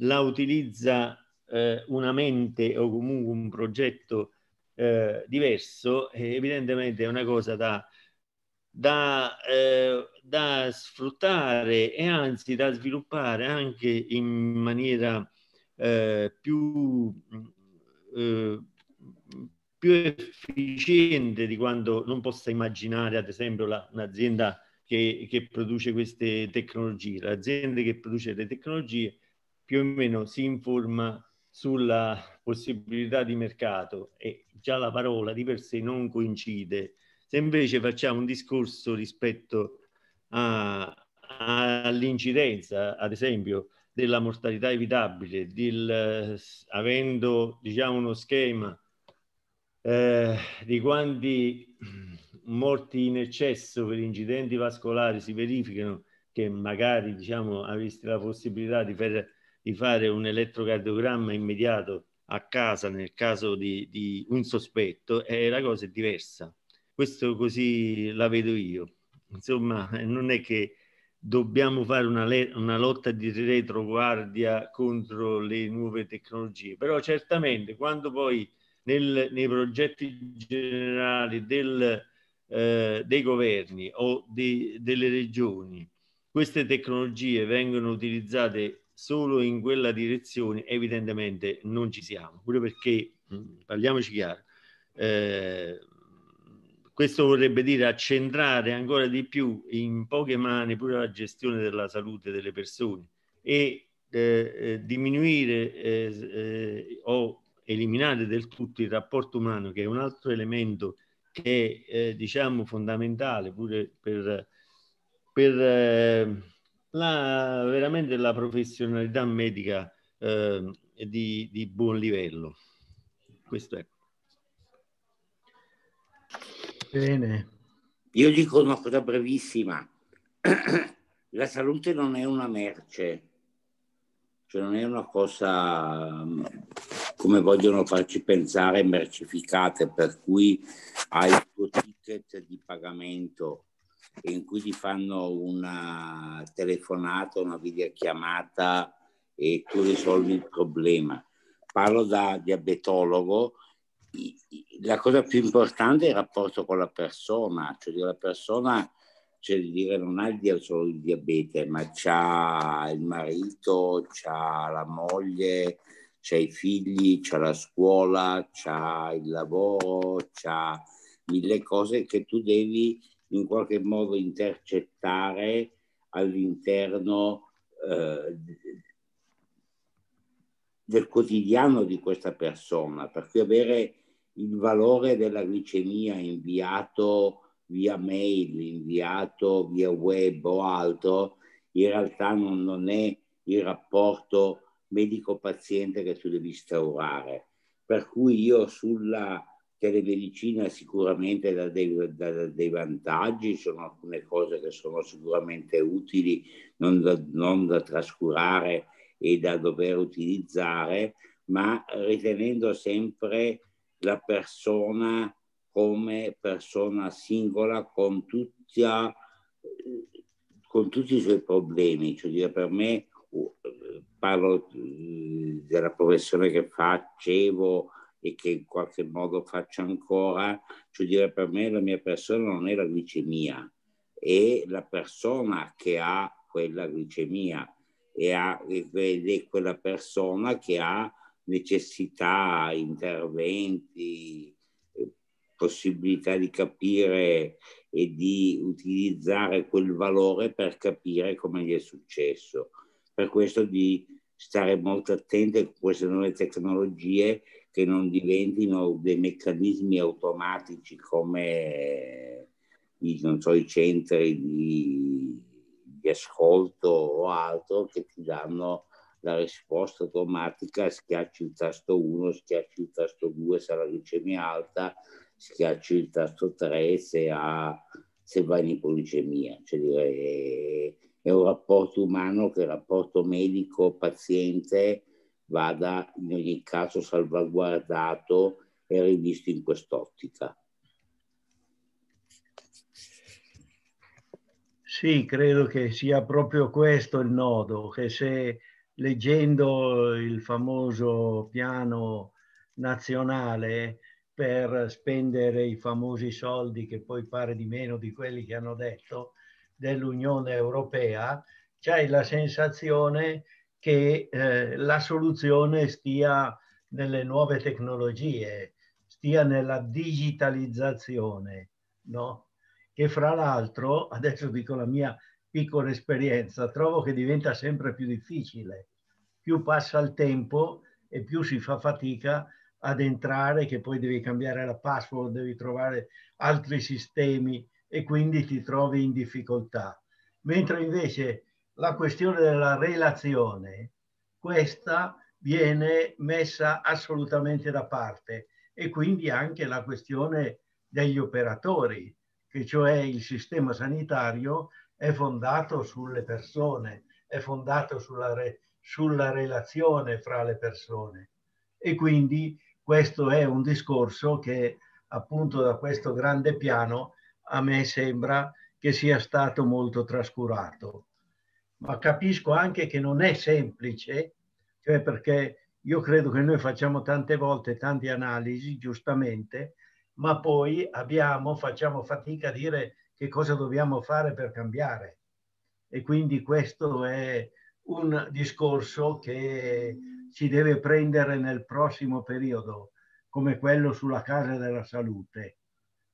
la utilizza eh, una mente o comunque un progetto eh, diverso, evidentemente è una cosa da, da, eh, da, sfruttare e anzi da sviluppare anche in maniera eh, più, mm, eh, più, efficiente di quanto non possa immaginare, ad esempio, la, un'azienda che, che, produce queste tecnologie. L'azienda che produce le tecnologie più o meno si informa sulla possibilità di mercato e già la parola di per sé non coincide. Se invece facciamo un discorso rispetto a, all'incidenza, ad esempio, della mortalità evitabile, del, eh, avendo diciamo, uno schema eh, di quanti morti in eccesso per incidenti vascolari si verificano, che magari diciamo, avresti la possibilità di, fer, di fare un elettrocardiogramma immediato a casa nel caso di, di un sospetto, eh, la cosa è diversa. Questo così la vedo io. Insomma, non è che dobbiamo fare una, una, lotta di retroguardia contro le nuove tecnologie, però certamente quando poi nel, nei progetti generali del, eh, dei governi o di, delle regioni queste tecnologie vengono utilizzate solo in quella direzione, evidentemente non ci siamo, pure perché, mm, parliamoci chiaro, eh, questo vorrebbe dire accentrare ancora di più in poche mani pure la gestione della salute delle persone e eh, eh diminuire eh, eh, o eliminare del tutto il rapporto umano, che è un altro elemento che è eh, diciamo fondamentale pure per, per eh, la, veramente la professionalità medica eh, di, di buon livello. Questo è. Bene. Io dico una cosa brevissima. La salute non è una merce, cioè non è una cosa mm, come vogliono farci pensare mercificate, per cui hai il tuo ticket di pagamento in cui ti fanno una telefonata, una videochiamata e tu risolvi il problema. Parlo da diabetologo la cosa più importante è il rapporto con la persona, cioè la persona cioè di dire, non ha solo il diabete, ma c'ha il marito, c'ha la moglie, c'ha i figli, c'ha la scuola, c'ha il lavoro, c'ha mille cose che tu devi in qualche modo intercettare all'interno eh, del quotidiano di questa persona, perché avere il valore della glicemia inviato via mail, inviato via web o altro, in realtà non, non è il rapporto medico-paziente che tu devi instaurare. Per cui io sulla telemedicina sicuramente da dei, da dei vantaggi, sono alcune cose che sono sicuramente utili, non da, non da trascurare e da dover utilizzare, ma ritenendo sempre la persona come persona singola con, tutta, eh, con tutti i suoi problemi. Cioè, per me, parlo eh, della professione che facevo e che in qualche modo faccio ancora, cioè dire per me la mia persona non è la glicemia, è la persona che ha quella glicemia, e ha, ed è quella persona che ha necessità, interventi, eh, possibilità di capire e di utilizzare quel valore per capire come gli è successo. Per questo di stare molto attenti a queste nuove tecnologie che non diventino dei meccanismi automatici come i, so, i centri di di ascolto o altro che ti danno la risposta automatica, schiacci il tasto 1, schiacci il tasto 2 se la glicemia è alta, schiacci il tasto 3 se, ha, se va in ipoglicemia. Cioè dire, è, un rapporto umano che il rapporto medico-paziente vada in ogni caso salvaguardato e rivisto in quest'ottica. Sì, credo che sia proprio questo il nodo, che se leggendo il famoso piano nazionale per spendere i famosi soldi che poi pare di meno di quelli che hanno detto dell'Unione Europea, c'è la sensazione che eh, la soluzione stia nelle nuove tecnologie, stia nella digitalizzazione, no? che fra l'altro, adesso dico la mia piccola esperienza, trovo che diventa sempre più difficile. Più passa il tempo e più si fa fatica ad entrare, che poi devi cambiare la password, devi trovare altri sistemi e quindi ti trovi in difficoltà. Mentre invece la questione della relazione, questa viene messa assolutamente da parte e quindi anche la questione degli operatori che cioè il sistema sanitario è fondato sulle persone, è fondato sulla, re, sulla relazione fra le persone. E quindi questo è un discorso che appunto da questo grande piano a me sembra che sia stato molto trascurato. Ma capisco anche che non è semplice, cioè perché io credo che noi facciamo tante volte tante analisi, giustamente, ma poi abbiamo, facciamo fatica a dire che cosa dobbiamo fare per cambiare. E quindi questo è un discorso che ci deve prendere nel prossimo periodo, come quello sulla Casa della Salute.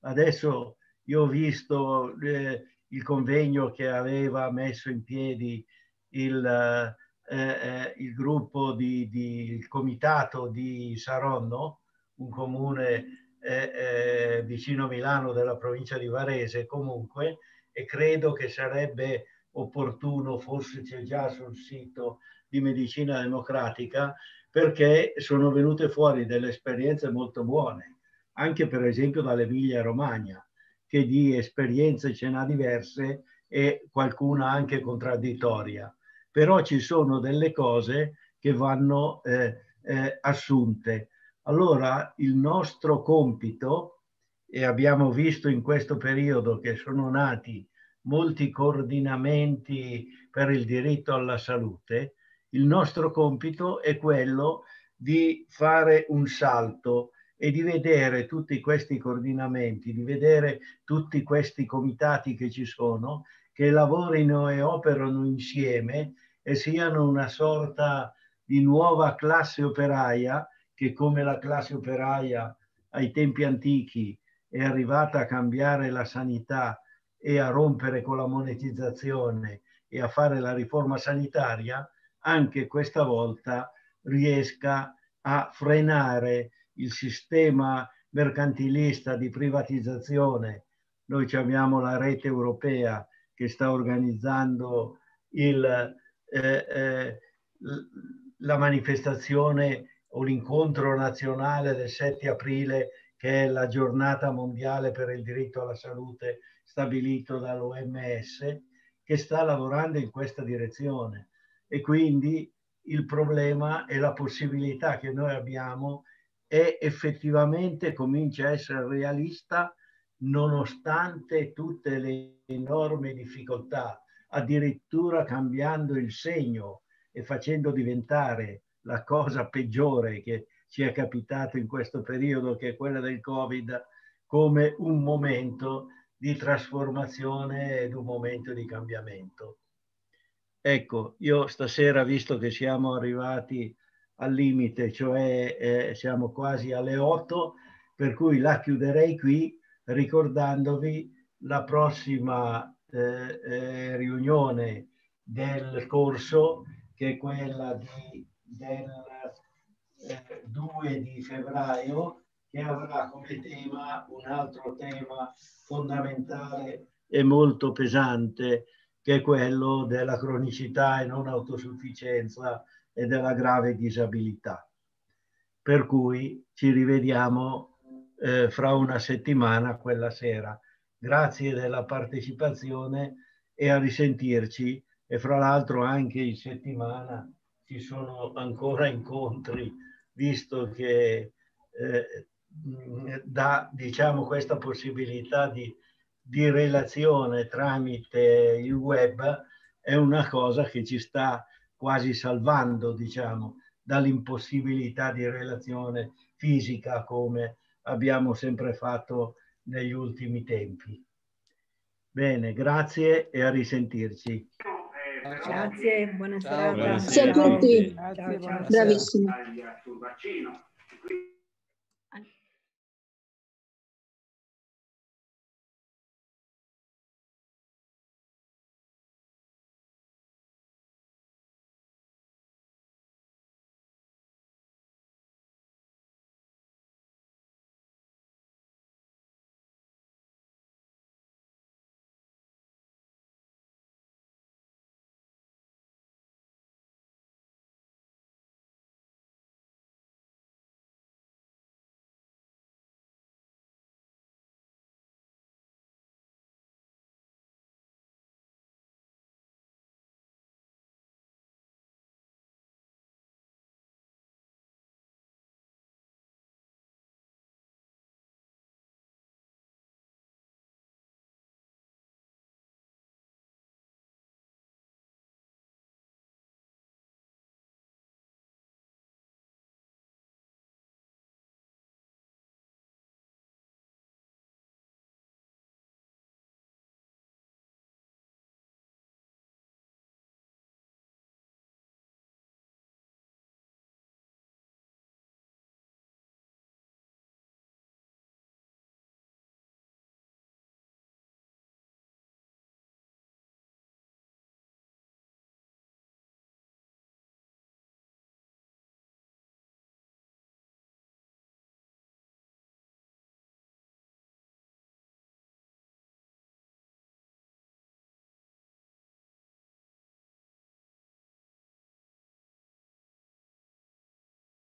Adesso io ho visto eh, il convegno che aveva messo in piedi il, eh, eh il gruppo di, di il comitato di Saronno, un comune eh, vicino a Milano della provincia di Varese comunque e credo che sarebbe opportuno, forse c'è già sul sito di Medicina Democratica, perché sono venute fuori delle esperienze molto buone, anche per esempio dall'Emilia Romagna, che di esperienze ce n'ha diverse e qualcuna anche contraddittoria. Però ci sono delle cose che vanno eh, eh, assunte allora il nostro compito, e abbiamo visto in questo periodo che sono nati molti coordinamenti per il diritto alla salute, il nostro compito è quello di fare un salto e di vedere tutti questi coordinamenti, di vedere tutti questi comitati che ci sono, che lavorino e operano insieme e siano una sorta di nuova classe operaia che come la classe operaia ai tempi antichi è arrivata a cambiare la sanità e a rompere con la monetizzazione e a fare la riforma sanitaria, anche questa volta riesca a frenare il sistema mercantilista di privatizzazione. Noi abbiamo la rete europea che sta organizzando il, eh, eh, la manifestazione o l'incontro nazionale del 7 aprile, che è la giornata mondiale per il diritto alla salute stabilito dall'OMS, che sta lavorando in questa direzione. E quindi il problema e la possibilità che noi abbiamo è effettivamente comincia a essere realista nonostante tutte le enormi difficoltà, addirittura cambiando il segno e facendo diventare la cosa peggiore che ci è capitato in questo periodo, che è quella del Covid, come un momento di trasformazione ed un momento di cambiamento. Ecco, io stasera, visto che siamo arrivati al limite, cioè eh, siamo quasi alle 8, per cui la chiuderei qui ricordandovi la prossima eh, eh, riunione del corso che è quella di del eh, 2 di febbraio che avrà come tema un altro tema fondamentale e molto pesante che è quello della cronicità e non autosufficienza e della grave disabilità. Per cui ci rivediamo eh, fra una settimana quella sera. Grazie della partecipazione e a risentirci e fra l'altro anche in settimana ci sono ancora incontri, visto che eh, dà diciamo, questa possibilità di, di relazione tramite il web, è una cosa che ci sta quasi salvando, diciamo, dall'impossibilità di relazione fisica come abbiamo sempre fatto negli ultimi tempi. Bene, grazie e a risentirci. Grazie, buonasera. buona serata. Grazie a tutti. Ciao, ciao. Bravissimo.